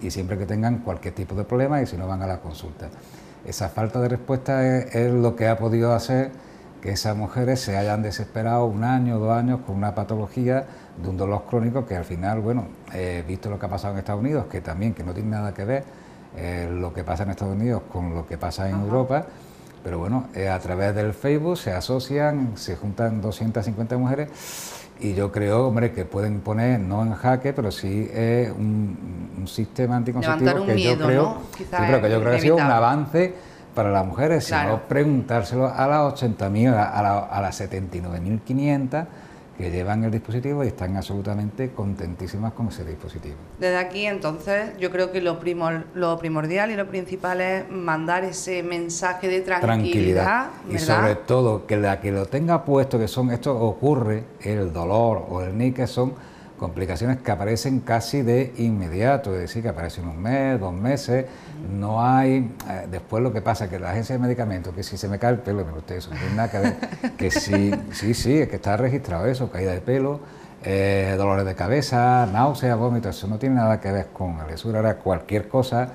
y siempre que tengan cualquier tipo de problema y si no van a la consulta. Esa falta de respuesta es, lo que ha podido hacer que esas mujeres se hayan desesperado un año, o dos años con una patología de un dolor crónico que al final, bueno, visto lo que ha pasado en Estados Unidos, que también que no tiene nada que ver eh, lo que pasa en Estados Unidos con lo que pasa en Europa, pero bueno, eh, a través del Facebook se asocian, se juntan 250 mujeres y yo creo, hombre, que pueden poner, no en jaque, pero sí es eh, un, sistema anticonceptivo que, yo creo, que yo creo que ha sido un avance para las mujeres, si sino preguntárselo a las 80.000, a, la, a las 79.500 que llevan el dispositivo y están absolutamente contentísimas con ese dispositivo. Desde aquí entonces yo creo que lo, primordial y lo principal es mandar ese mensaje de tranquilidad. tranquilidad y sobre todo que la que lo tenga puesto, que son esto ocurre, el dolor o el níquel son complicaciones que aparecen casi de inmediato, es decir, que aparecen un mes, dos meses, no hay, eh, después lo que pasa es que la agencia de medicamentos, que si se me cae el pelo, gusta ustedes, no tiene nada que ver, que sí, sí, sí, es que está registrado eso, caída de pelo, eh, dolores de cabeza, náuseas, vómitos, eso no tiene nada que ver con lesura lesura, cualquier cosa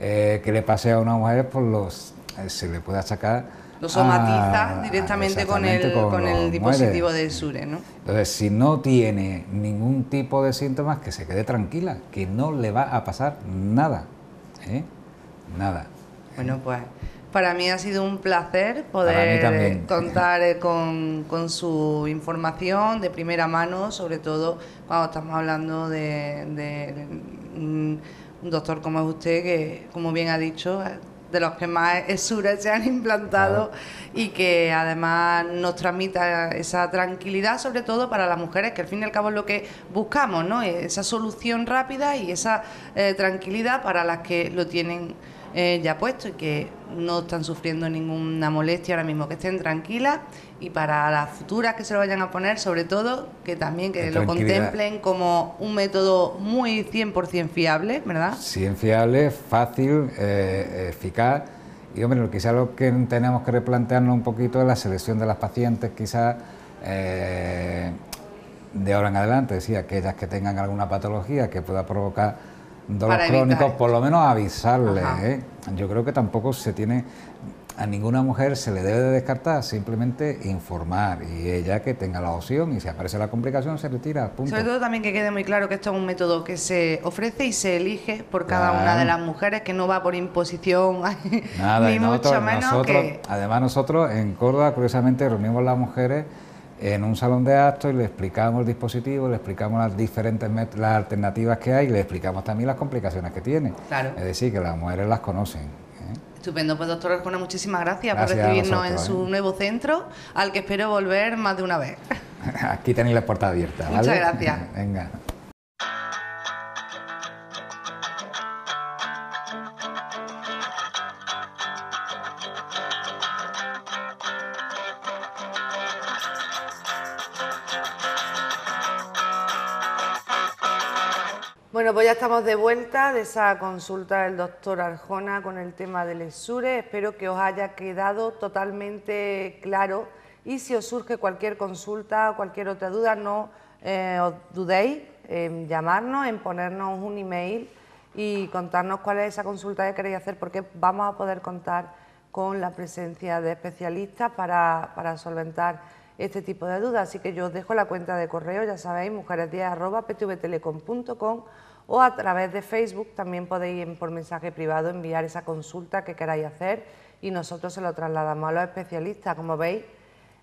eh, que le pase a una mujer, pues los, se le pueda sacar lo somatiza ah, directamente con el, con el dispositivo de Sure. ¿no? Entonces, si no tiene ningún tipo de síntomas, que se quede tranquila, que no le va a pasar nada. ¿eh? Nada. Bueno, pues para mí ha sido un placer poder contar eh, con, con, su información de primera mano, sobre todo cuando estamos hablando de, de mm, un doctor como es usted, que como bien ha dicho, de los que más esuras se han implantado y que además nos transmita esa tranquilidad, sobre todo para las mujeres, que al fin y al cabo es lo que buscamos, ¿no? Esa solución rápida y esa eh, tranquilidad para las que lo tienen eh, ya puesto y que no están sufriendo ninguna molestia ahora mismo, que estén tranquilas y para las futuras que se lo vayan a poner, sobre todo, que también que lo contemplen como un método muy 100% fiable, ¿verdad? 100 fiable, fácil, eh, eficaz. Y hombre, quizá lo que tenemos que replantearnos un poquito es la selección de las pacientes, quizás eh, de ahora en adelante, sí, aquellas que tengan alguna patología que pueda provocar dolor crónico, por lo menos avisarle. ¿eh? Yo creo que tampoco se tiene, a ninguna mujer se le debe de descartar, simplemente informar y ella que tenga la opción y si aparece la complicación se retira. Sobre todo también que quede muy claro que esto es un método que se ofrece y se elige por cada una de las mujeres, que no va por imposición ni mucho menos. que... Además nosotros en Córdoba curiosamente reunimos las mujeres en un salón de actos y le explicamos el dispositivo, le explicamos las diferentes las alternativas que hay y le explicamos también las complicaciones que tiene. Es decir, que las mujeres las conocen. ¿eh? Estupendo, pues doctor Arjona, muchísimas gracias, por recibirnos en su ¿eh? nuevo centro, al que espero volver más de una vez. Aquí tenéis la puerta abierta. ¿vale? Muchas gracias. Venga. pues ya estamos de vuelta de esa consulta del doctor Arjona con el tema del ESURE. Espero que os haya quedado totalmente claro y si os surge cualquier consulta o cualquier otra duda, no eh, os dudéis en llamarnos, en ponernos un email y contarnos cuál es esa consulta que queréis hacer, porque vamos a poder contar con la presencia de especialistas para, solventar este tipo de dudas. Así que yo os dejo la cuenta de correo, ya sabéis, mujeres o a través de Facebook también podéis por mensaje privado enviar esa consulta que queráis hacer y nosotros se lo trasladamos a los especialistas, como veis.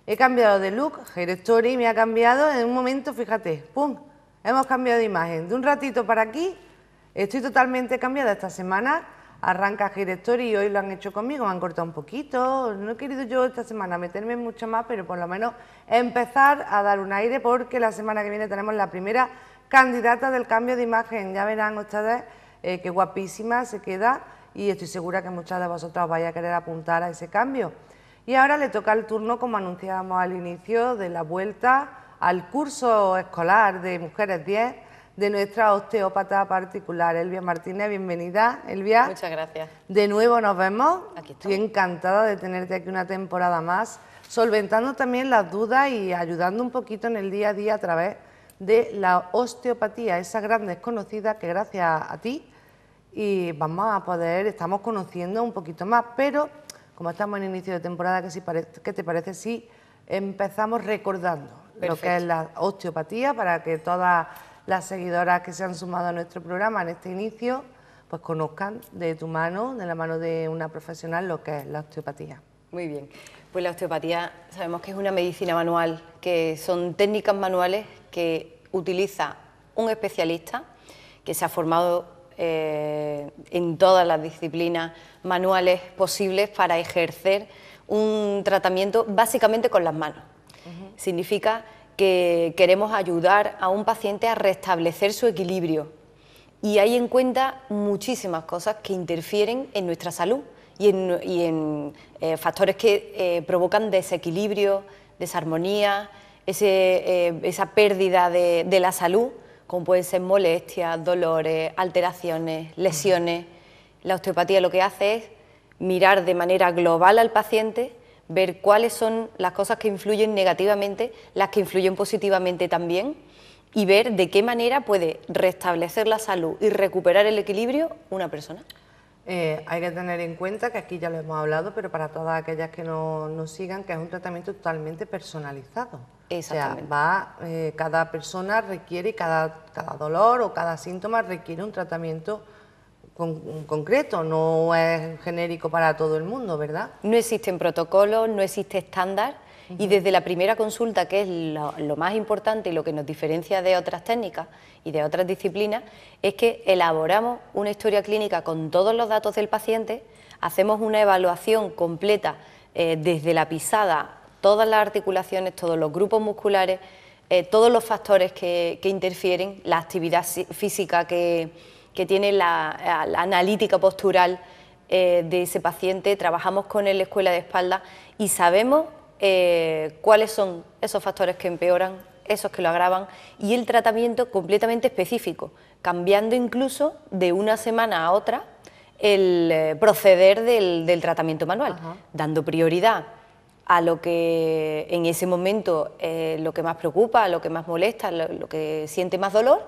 He cambiado de look, Hair Story me ha cambiado en un momento, fíjate, ¡pum! Hemos cambiado de imagen. De un ratito para aquí, estoy totalmente cambiada esta semana. Arranca Hair y hoy lo han hecho conmigo, me han cortado un poquito. No he querido yo esta semana meterme mucho más, pero por lo menos empezar a dar un aire porque la semana que viene tenemos la primera candidata del cambio de imagen. Ya verán ustedes eh, qué guapísima se queda y estoy segura que muchas de vosotras os vais a querer apuntar a ese cambio. Y ahora le toca el turno, como anunciábamos al inicio, de la vuelta al curso escolar de Mujeres 10 de nuestra osteópata particular, Elvia Martínez. Bienvenida, Elvia. Muchas gracias. De nuevo nos vemos. Aquí estoy. estoy encantada de tenerte aquí una temporada más, solventando también las dudas y ayudando un poquito en el día a día a través de la osteopatía, esa gran desconocida que gracias a ti y vamos a poder, estamos conociendo un poquito más, pero como estamos en inicio de temporada, ¿qué, te parece si empezamos recordando lo que es la osteopatía para que todas las seguidoras que se han sumado a nuestro programa en este inicio pues conozcan de tu mano, de la mano de una profesional, lo que es la osteopatía. Muy bien, pues la osteopatía sabemos que es una medicina manual, que son técnicas manuales que utiliza un especialista que se ha formado eh, en todas las disciplinas manuales posibles para ejercer un tratamiento básicamente con las manos. Significa que queremos ayudar a un paciente a restablecer su equilibrio y hay en cuenta muchísimas cosas que interfieren en nuestra salud y en, eh, factores que eh, provocan desequilibrio, desarmonía, eh, esa pérdida de, la salud, como pueden ser molestias, dolores, alteraciones, lesiones. La osteopatía lo que hace es mirar de manera global al paciente, ver cuáles son las cosas que influyen negativamente, las que influyen positivamente también, y ver de qué manera puede restablecer la salud y recuperar el equilibrio una persona. Eh, hay que tener en cuenta que aquí ya lo hemos hablado, pero para todas aquellas que nos sigan, que es un tratamiento totalmente personalizado. O sea, va, eh, cada persona requiere, cada, dolor o cada síntoma requiere un tratamiento concreto, no es genérico para todo el mundo, ¿verdad? No existen protocolos, no existe estándar. Y desde la primera consulta, que es lo, más importante y lo que nos diferencia de otras técnicas y de otras disciplinas, es que elaboramos una historia clínica con todos los datos del paciente, hacemos una evaluación completa eh, desde la pisada todas las articulaciones, todos los grupos musculares, eh, todos los factores que, interfieren, la actividad física que, tiene, la, analítica postural eh, de ese paciente, trabajamos con el la escuela de espalda y sabemos eh, cuáles son esos factores que empeoran, esos que lo agravan y el tratamiento completamente específico, cambiando incluso de una semana a otra el proceder del, tratamiento manual, dando prioridad a lo que en ese momento eh, lo que más preocupa, lo que más molesta, lo, que siente más dolor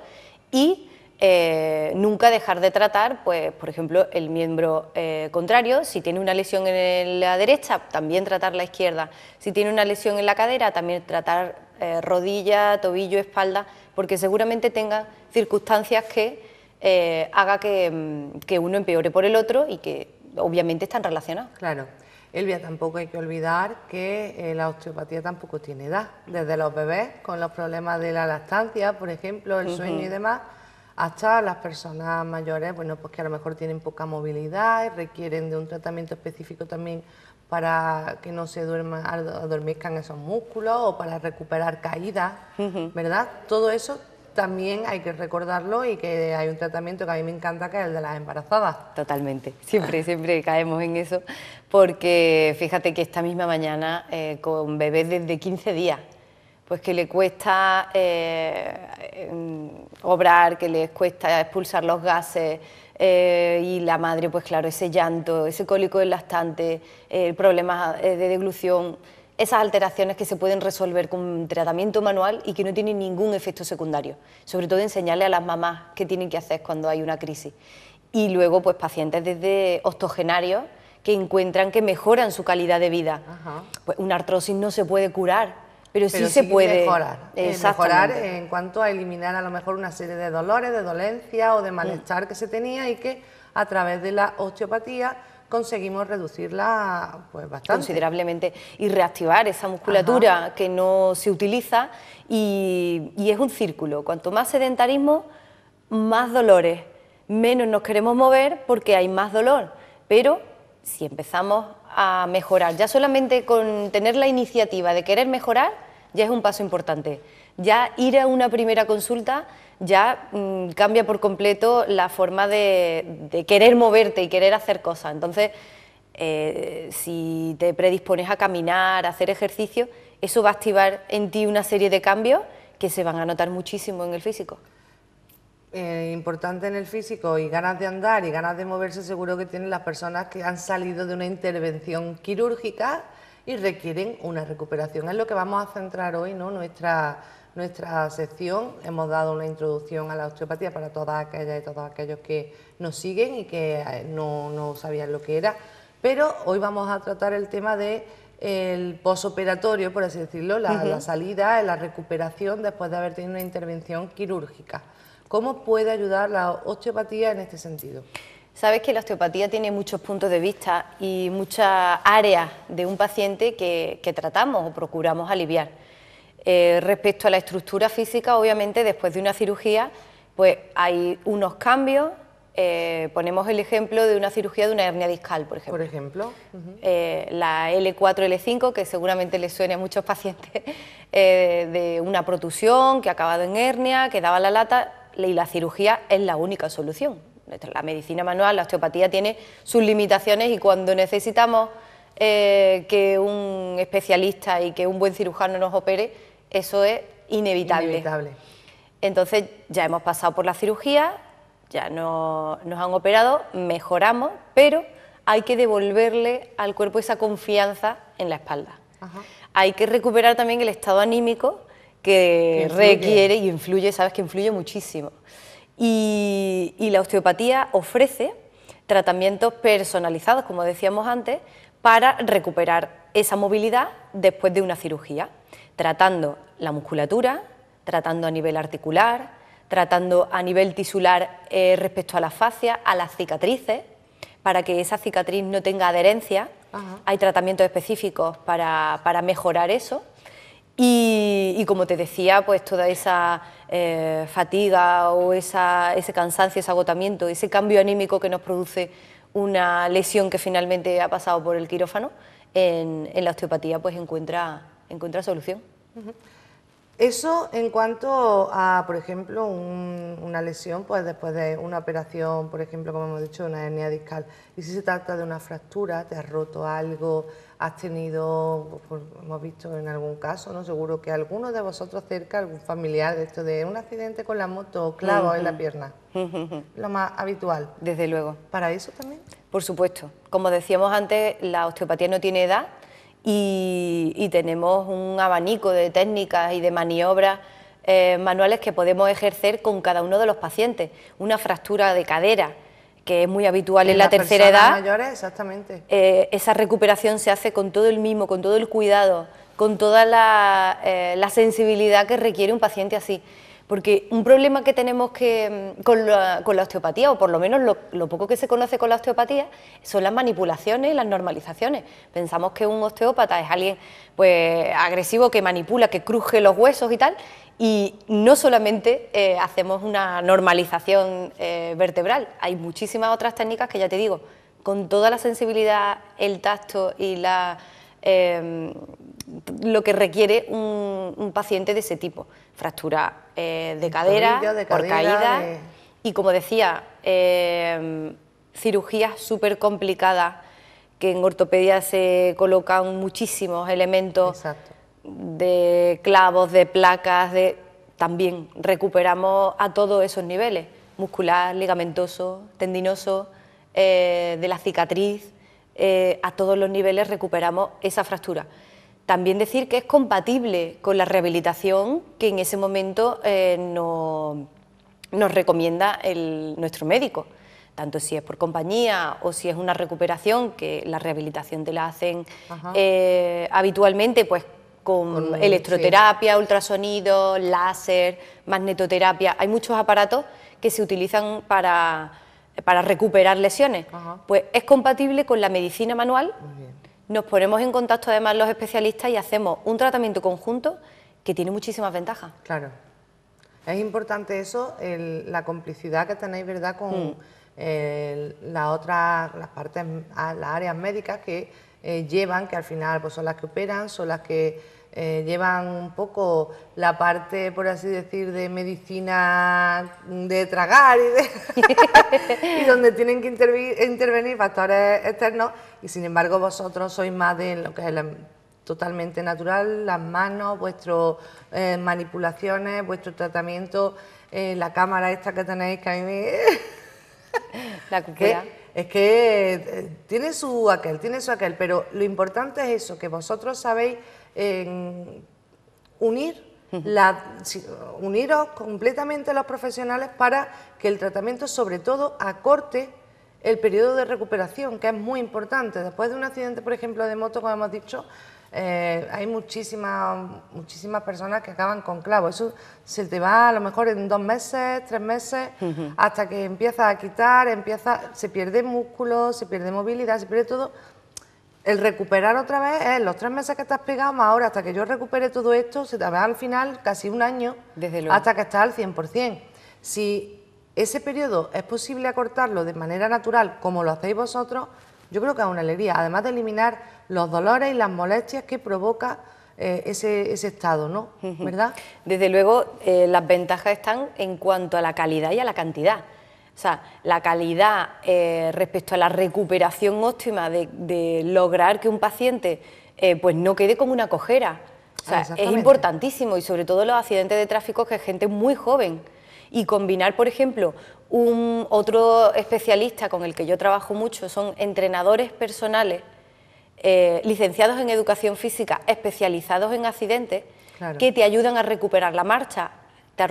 y eh, nunca dejar de tratar, pues, por ejemplo, el miembro eh, contrario. Si tiene una lesión en la derecha, también tratar la izquierda. Si tiene una lesión en la cadera, también tratar rodilla, tobillo, espalda, porque seguramente tenga circunstancias que haga que, mm, que uno empeore por el otro y que obviamente están relacionados". Claro. Elvia, tampoco hay que olvidar que eh, la osteopatía tampoco tiene edad. Desde los bebés, con los problemas de la lactancia, por ejemplo, el sueño y demás, hasta las personas mayores, bueno, pues que a lo mejor tienen poca movilidad y requieren de un tratamiento específico también para que no se duerman, adormezcan esos músculos o para recuperar caídas, ¿verdad? Todo eso también hay que recordarlo y que hay un tratamiento que a mí me encanta, que es el de las embarazadas. Totalmente, siempre, siempre caemos en eso, porque fíjate que esta misma mañana eh, con bebés desde 15 días, pues que le cuesta eh, obrar, que les cuesta expulsar los gases, eh, y la madre, pues claro, ese llanto, ese cólico lastante ...el problema de deglución esas alteraciones que se pueden resolver con tratamiento manual y que no tienen ningún efecto secundario, sobre todo enseñarle a las mamás qué tienen que hacer cuando hay una crisis. Y luego, pues pacientes desde octogenarios que encuentran que mejoran su calidad de vida. Pues una artrosis no se puede curar, pero, sí, se puede mejorar. Eh, mejorar en cuanto a eliminar a lo mejor una serie de dolores, de dolencias o de mm. malestar que se tenía y que a través de la osteopatía conseguimos reducirla pues, Considerablemente y reactivar esa musculatura que no se utiliza y es un círculo. Cuanto más sedentarismo, más dolores. Menos nos queremos mover porque hay más dolor. Pero si empezamos a mejorar, ya solamente con tener la iniciativa de querer mejorar, ya es un paso importante. Ya ir a una primera consulta ya mm, cambia por completo la forma de, querer moverte y querer hacer cosas. Entonces, eh, si te predispones a caminar, a hacer ejercicio, eso va a activar en ti una serie de cambios que se van a notar muchísimo en el físico. Eh, importante en el físico y ganas de andar y ganas de moverse seguro que tienen las personas que han salido de una intervención quirúrgica y requieren una recuperación. Es lo que vamos a centrar hoy, ¿no? Nuestra nuestra sección. Hemos dado una introducción a la osteopatía para todas aquellas y todos aquellos que nos siguen y que eh, no, sabían lo que era. Pero hoy vamos a tratar el tema de el posoperatorio, por así decirlo, la, salida, la recuperación después de haber tenido una intervención quirúrgica. ¿Cómo puede ayudar la osteopatía en este sentido? Sabes que la osteopatía tiene muchos puntos de vista y muchas áreas de un paciente que tratamos o procuramos aliviar. Eh, respecto a la estructura física, obviamente después de una cirugía, pues hay unos cambios. Eh, ponemos el ejemplo de una cirugía de una hernia discal, por ejemplo. Por ejemplo. Eh, la L4, L5, que seguramente le suene a muchos pacientes, de una protusión que ha acabado en hernia, que daba la lata, y la cirugía es la única solución. La medicina manual, la osteopatía tiene sus limitaciones y cuando necesitamos que un especialista y que un buen cirujano nos opere, eso es inevitable. Entonces ya hemos pasado por la cirugía, ya nos han operado, mejoramos, pero hay que devolverle al cuerpo esa confianza en la espalda. Hay que recuperar también el estado anímico que, requiere y influye, sabes que influye muchísimo. y la osteopatía ofrece tratamientos personalizados, como decíamos antes, para recuperar esa movilidad después de una cirugía tratando la musculatura, tratando a nivel articular, tratando a nivel tisular eh, respecto a la fascia, a las cicatrices, para que esa cicatriz no tenga adherencia. Hay tratamientos específicos para, mejorar eso. Y, como te decía, pues toda esa eh, fatiga o esa, ese cansancio, ese agotamiento, ese cambio anímico que nos produce una lesión que finalmente ha pasado por el quirófano, en, la osteopatía pues encuentra, encuentra solución. Eso en cuanto a, por ejemplo, una lesión pues después de una operación, por ejemplo, como hemos dicho, una hernia discal. Y si se trata de una fractura, te has roto algo, has tenido, pues, hemos visto en algún caso, ¿no? Seguro que alguno de vosotros cerca, algún familiar de esto, de un accidente con la moto clavo en la pierna. Lo más habitual. Desde luego. ¿Para eso también? Por supuesto. Como decíamos antes, la osteopatía no tiene edad y, tenemos un abanico de técnicas y de maniobras eh, manuales que podemos ejercer con cada uno de los pacientes. Una fractura de cadera, que es muy habitual en, la tercera edad. Mayores, exactamente. Eh, esa recuperación se hace con todo el mismo, con todo el cuidado, con toda la eh, sensibilidad que requiere un paciente así. Porque un problema que tenemos que, mm, con, la, osteopatía, o por lo menos lo, poco que se conoce con la osteopatía, son las manipulaciones y las normalizaciones. Pensamos que un osteópata es alguien pues, agresivo que manipula, que cruje los huesos y tal, y no solamente eh, hacemos una normalización eh, vertebral, hay muchísimas otras técnicas que ya te digo, con toda la sensibilidad, el tacto y la... Em, lo que requiere un, paciente de ese tipo. Fractura eh, de, cadera, por caída. Y como decía, eh, cirugías súper complicadas, que en ortopedia se colocan muchísimos elementos de clavos, de placas, de también recuperamos a todos esos niveles, muscular, ligamentoso, tendinoso, eh, de la cicatriz, a todos los niveles recuperamos esa fractura. También decir que es compatible con la rehabilitación que en ese momento eh, nos recomienda nuestro médico, tanto si es por compañía o si es una recuperación, que la rehabilitación te la hacen eh, habitualmente, pues con, electroterapia, ultrasonido, láser, magnetoterapia. Hay muchos aparatos que se utilizan para, recuperar lesiones. Pues es compatible con la medicina manual nos ponemos en contacto además los especialistas y hacemos un tratamiento conjunto que tiene muchísimas ventajas. Claro. Es importante eso, la complicidad que tenéis, ¿verdad?, con mm. otra, las partes, ah, las áreas médicas que eh, llevan, que al final pues, son las que operan, son las que eh, llevan un poco la parte, por así decir, de medicina de tragar y, donde tienen que intervenir factores externos y sin embargo vosotros sois más de lo que es totalmente natural, las manos, vuestras eh, manipulaciones, vuestro tratamiento, eh, la cámara esta que tenéis que a mí me... La Es que tiene su aquel, tiene su aquel, pero lo importante es eso, que vosotros sabéis en unir la, uniros completamente los profesionales para que el tratamiento, sobre todo, acorte el periodo de recuperación, que es muy importante. Después de un accidente, por ejemplo, de moto, como hemos dicho, eh, hay muchísimas, muchísimas personas que acaban con clavos. Eso se te va a lo mejor en dos meses, tres meses, hasta que empieza a quitar, empieza, se pierde músculo, se pierde movilidad, se pierde todo el recuperar otra vez es eh, los tres meses que estás pegado más ahora, hasta que yo recupere todo esto, se te va al final casi un año, Desde hasta que está al 100%. Si ese periodo es posible acortarlo de manera natural, como lo hacéis vosotros, yo creo que es una alegría, además de eliminar los dolores y las molestias que provoca eh, ese, estado, ¿no? ¿Verdad? Desde luego, eh, las ventajas están en cuanto a la calidad y a la cantidad o sea, la calidad eh, respecto a la recuperación óptima de, lograr que un paciente eh, pues no quede como una cojera. O sea, ah, es importantísimo y sobre todo los accidentes de tráfico que es gente muy joven. Y combinar, por ejemplo, un otro especialista con el que yo trabajo mucho son entrenadores personales eh, licenciados en educación física, especializados en accidentes, que te ayudan a recuperar la marcha, te,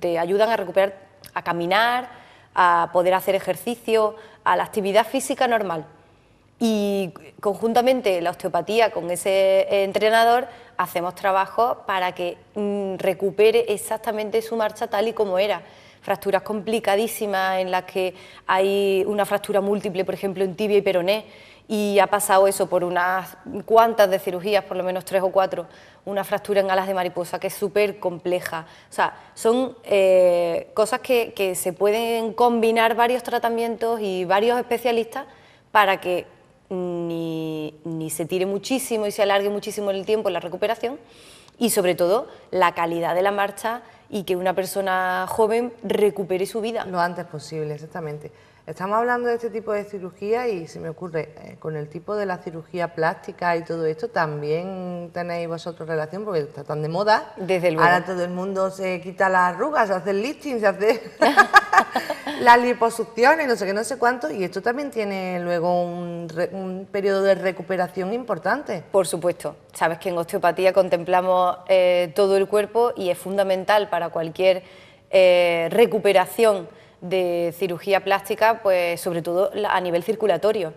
te ayudan a recuperar, a caminar, a poder hacer ejercicio, a la actividad física normal. Y conjuntamente la osteopatía con ese entrenador hacemos trabajo para que mm, recupere exactamente su marcha tal y como era. Fracturas complicadísimas en las que hay una fractura múltiple, por ejemplo, en tibia y peroné y ha pasado eso por unas cuantas de cirugías, por lo menos tres o cuatro, una fractura en alas de mariposa que es súper compleja. O sea, son eh, cosas que, se pueden combinar varios tratamientos y varios especialistas para que ni, ni, se tire muchísimo y se alargue muchísimo el tiempo en la recuperación y sobre todo la calidad de la marcha y que una persona joven recupere su vida. Lo antes posible, exactamente. Estamos hablando de este tipo de cirugía y se me ocurre, eh, con el tipo de la cirugía plástica y todo esto, también tenéis vosotros relación porque está tan de moda. Desde luego. Ahora todo el mundo se quita las arrugas, hace el lifting, se hace las liposucciones, no sé qué, no sé cuánto, y esto también tiene luego un, periodo de recuperación importante. Por supuesto. Sabes que en osteopatía contemplamos eh, todo el cuerpo y es fundamental para cualquier eh, recuperación de cirugía plástica, pues sobre todo a nivel circulatorio.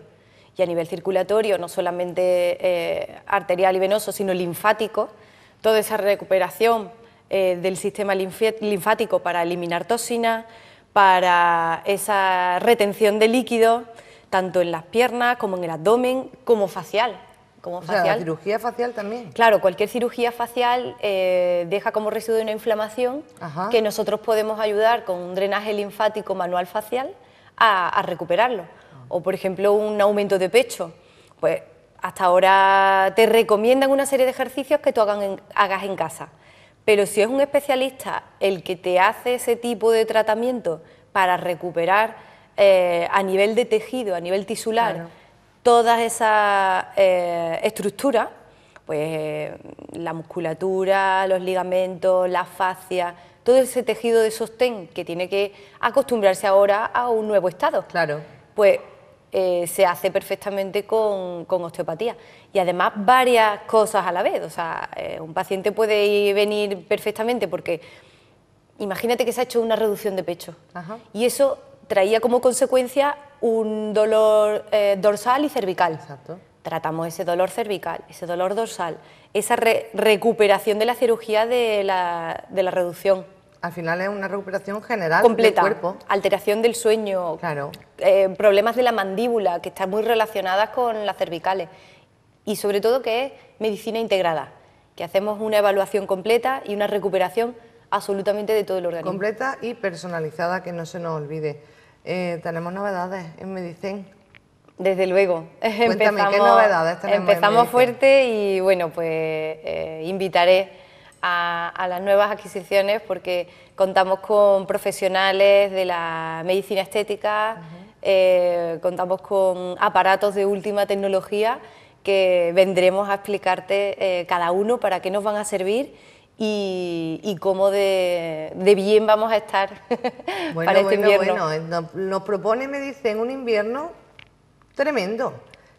Y a nivel circulatorio, no solamente eh, arterial y venoso, sino linfático, toda esa recuperación eh, del sistema linfático para eliminar toxinas, para esa retención de líquido tanto en las piernas como en el abdomen, como facial. O sea, cirugía facial también. Claro, cualquier cirugía facial eh, deja como residuo una inflamación que nosotros podemos ayudar con un drenaje linfático manual facial a, recuperarlo. O por ejemplo un aumento de pecho. Pues hasta ahora te recomiendan una serie de ejercicios que tú hagas en casa. Pero si es un especialista el que te hace ese tipo de tratamiento para recuperar eh, a nivel de tejido, a nivel tisular, Toda esa estructura, eh, estructuras, pues eh, la musculatura, los ligamentos, la fascia, todo ese tejido de sostén que tiene que acostumbrarse ahora a un nuevo estado. Claro. Pues eh, se hace perfectamente con, osteopatía. Y además varias cosas a la vez. O sea, un paciente puede venir perfectamente porque imagínate que se ha hecho una reducción de pecho. Y eso traía como consecuencia un dolor eh, dorsal y cervical. Exacto. Tratamos ese dolor cervical, ese dolor dorsal, esa recuperación de la cirugía de la, de la reducción. Al final es una recuperación general del cuerpo. Alteración del sueño, claro. Eh, problemas de la mandíbula, que están muy relacionadas con las cervicales. Y sobre todo que es medicina integrada, que hacemos una evaluación completa y una recuperación absolutamente de todo el organismo. Completa y personalizada, que no se nos olvide. Eh, tenemos novedades en medicina. Desde luego. Cuéntame, empezamos, ¿qué novedades Empezamos fuerte y bueno, pues eh, invitaré a, las nuevas adquisiciones porque contamos con profesionales de la medicina estética, eh, contamos con aparatos de última tecnología que vendremos a explicarte cada uno para qué nos van a servir y, y cómo de, bien vamos a estar para este invierno. Bueno, eh, nos propone, me dicen, un invierno tremendo,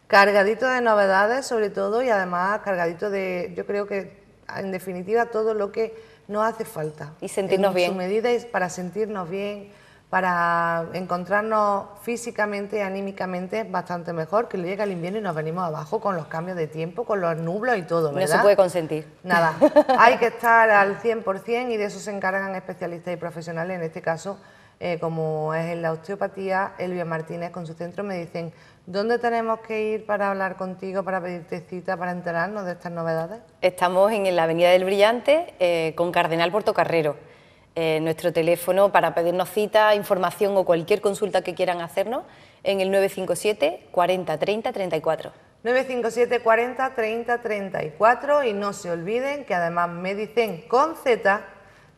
cargadito de novedades sobre todo y además cargadito de, yo creo que en definitiva todo lo que nos hace falta. Y sentirnos bien. su medida es para sentirnos bien para encontrarnos físicamente, y anímicamente, bastante mejor, que llega el invierno y nos venimos abajo con los cambios de tiempo, con los nublos y todo, No se puede consentir. Nada, hay que estar al 100% y de eso se encargan especialistas y profesionales, en este caso, eh, como es en la osteopatía, Elvia Martínez con su centro me dicen, ¿dónde tenemos que ir para hablar contigo, para pedirte cita, para enterarnos de estas novedades? Estamos en la Avenida del Brillante eh, con Cardenal Portocarrero eh, nuestro teléfono para pedirnos cita, información o cualquier consulta que quieran hacernos en el 957 40 30 34. 957 40 30 34 y no se olviden que además Medicen con Z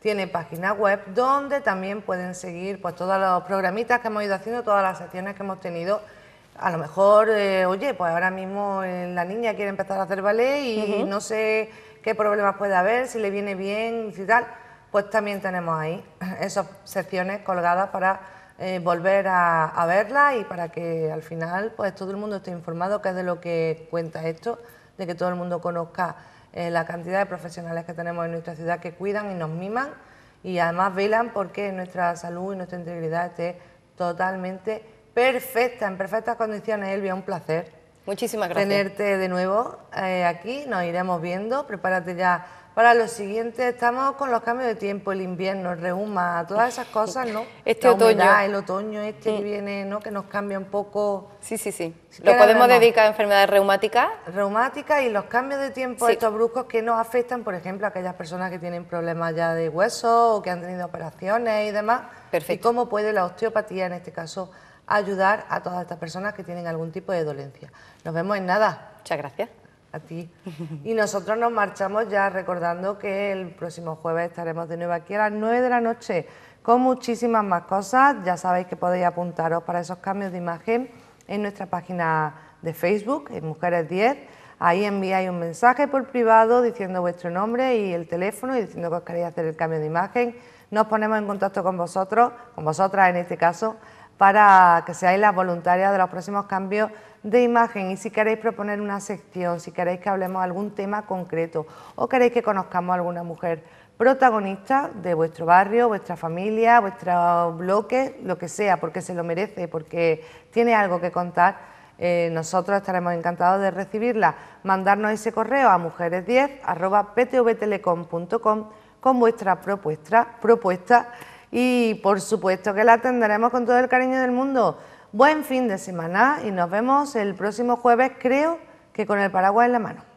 tiene página web donde también pueden seguir pues todos los programitas que hemos ido haciendo, todas las acciones que hemos tenido. A lo mejor, eh, oye, pues ahora mismo eh, la niña quiere empezar a hacer ballet y no sé qué problemas puede haber, si le viene bien, y tal pues también tenemos ahí esas secciones colgadas para eh, volver a, verlas y para que al final pues todo el mundo esté informado, que es de lo que cuenta esto, de que todo el mundo conozca eh, la cantidad de profesionales que tenemos en nuestra ciudad que cuidan y nos miman y además velan porque nuestra salud y nuestra integridad esté totalmente perfecta, en perfectas condiciones. Elvia, un placer. Muchísimas gracias. Tenerte de nuevo eh, aquí, nos iremos viendo, prepárate ya para lo siguiente, estamos con los cambios de tiempo, el invierno, el reuma, todas esas cosas, ¿no? Este otoño. el otoño este que viene, ¿no? Que nos cambia un poco. Sí, sí, sí. Lo podemos dedicar a enfermedades reumáticas. Reumáticas y los cambios de tiempo estos bruscos que nos afectan, por ejemplo, a aquellas personas que tienen problemas ya de hueso o que han tenido operaciones y demás. Perfecto. Y cómo puede la osteopatía, en este caso, ayudar a todas estas personas que tienen algún tipo de dolencia. Nos vemos en nada. Muchas gracias a ti. Y nosotros nos marchamos ya recordando que el próximo jueves estaremos de nuevo aquí a las 9 de la noche con muchísimas más cosas. Ya sabéis que podéis apuntaros para esos cambios de imagen en nuestra página de Facebook, en Mujeres 10. Ahí enviáis un mensaje por privado diciendo vuestro nombre y el teléfono y diciendo que os queréis hacer el cambio de imagen. Nos ponemos en contacto con vosotros, con vosotras en este caso, para que seáis las voluntarias de los próximos cambios de imagen y si queréis proponer una sección, si queréis que hablemos de algún tema concreto o queréis que conozcamos a alguna mujer protagonista de vuestro barrio, vuestra familia, vuestro bloque, lo que sea, porque se lo merece, porque tiene algo que contar, eh, nosotros estaremos encantados de recibirla. Mandarnos ese correo a mujeres10.ptvtelecom.com con vuestra propuesta, propuesta y por supuesto que la atenderemos con todo el cariño del mundo. Buen fin de semana y nos vemos el próximo jueves, creo que con el paraguas en la mano.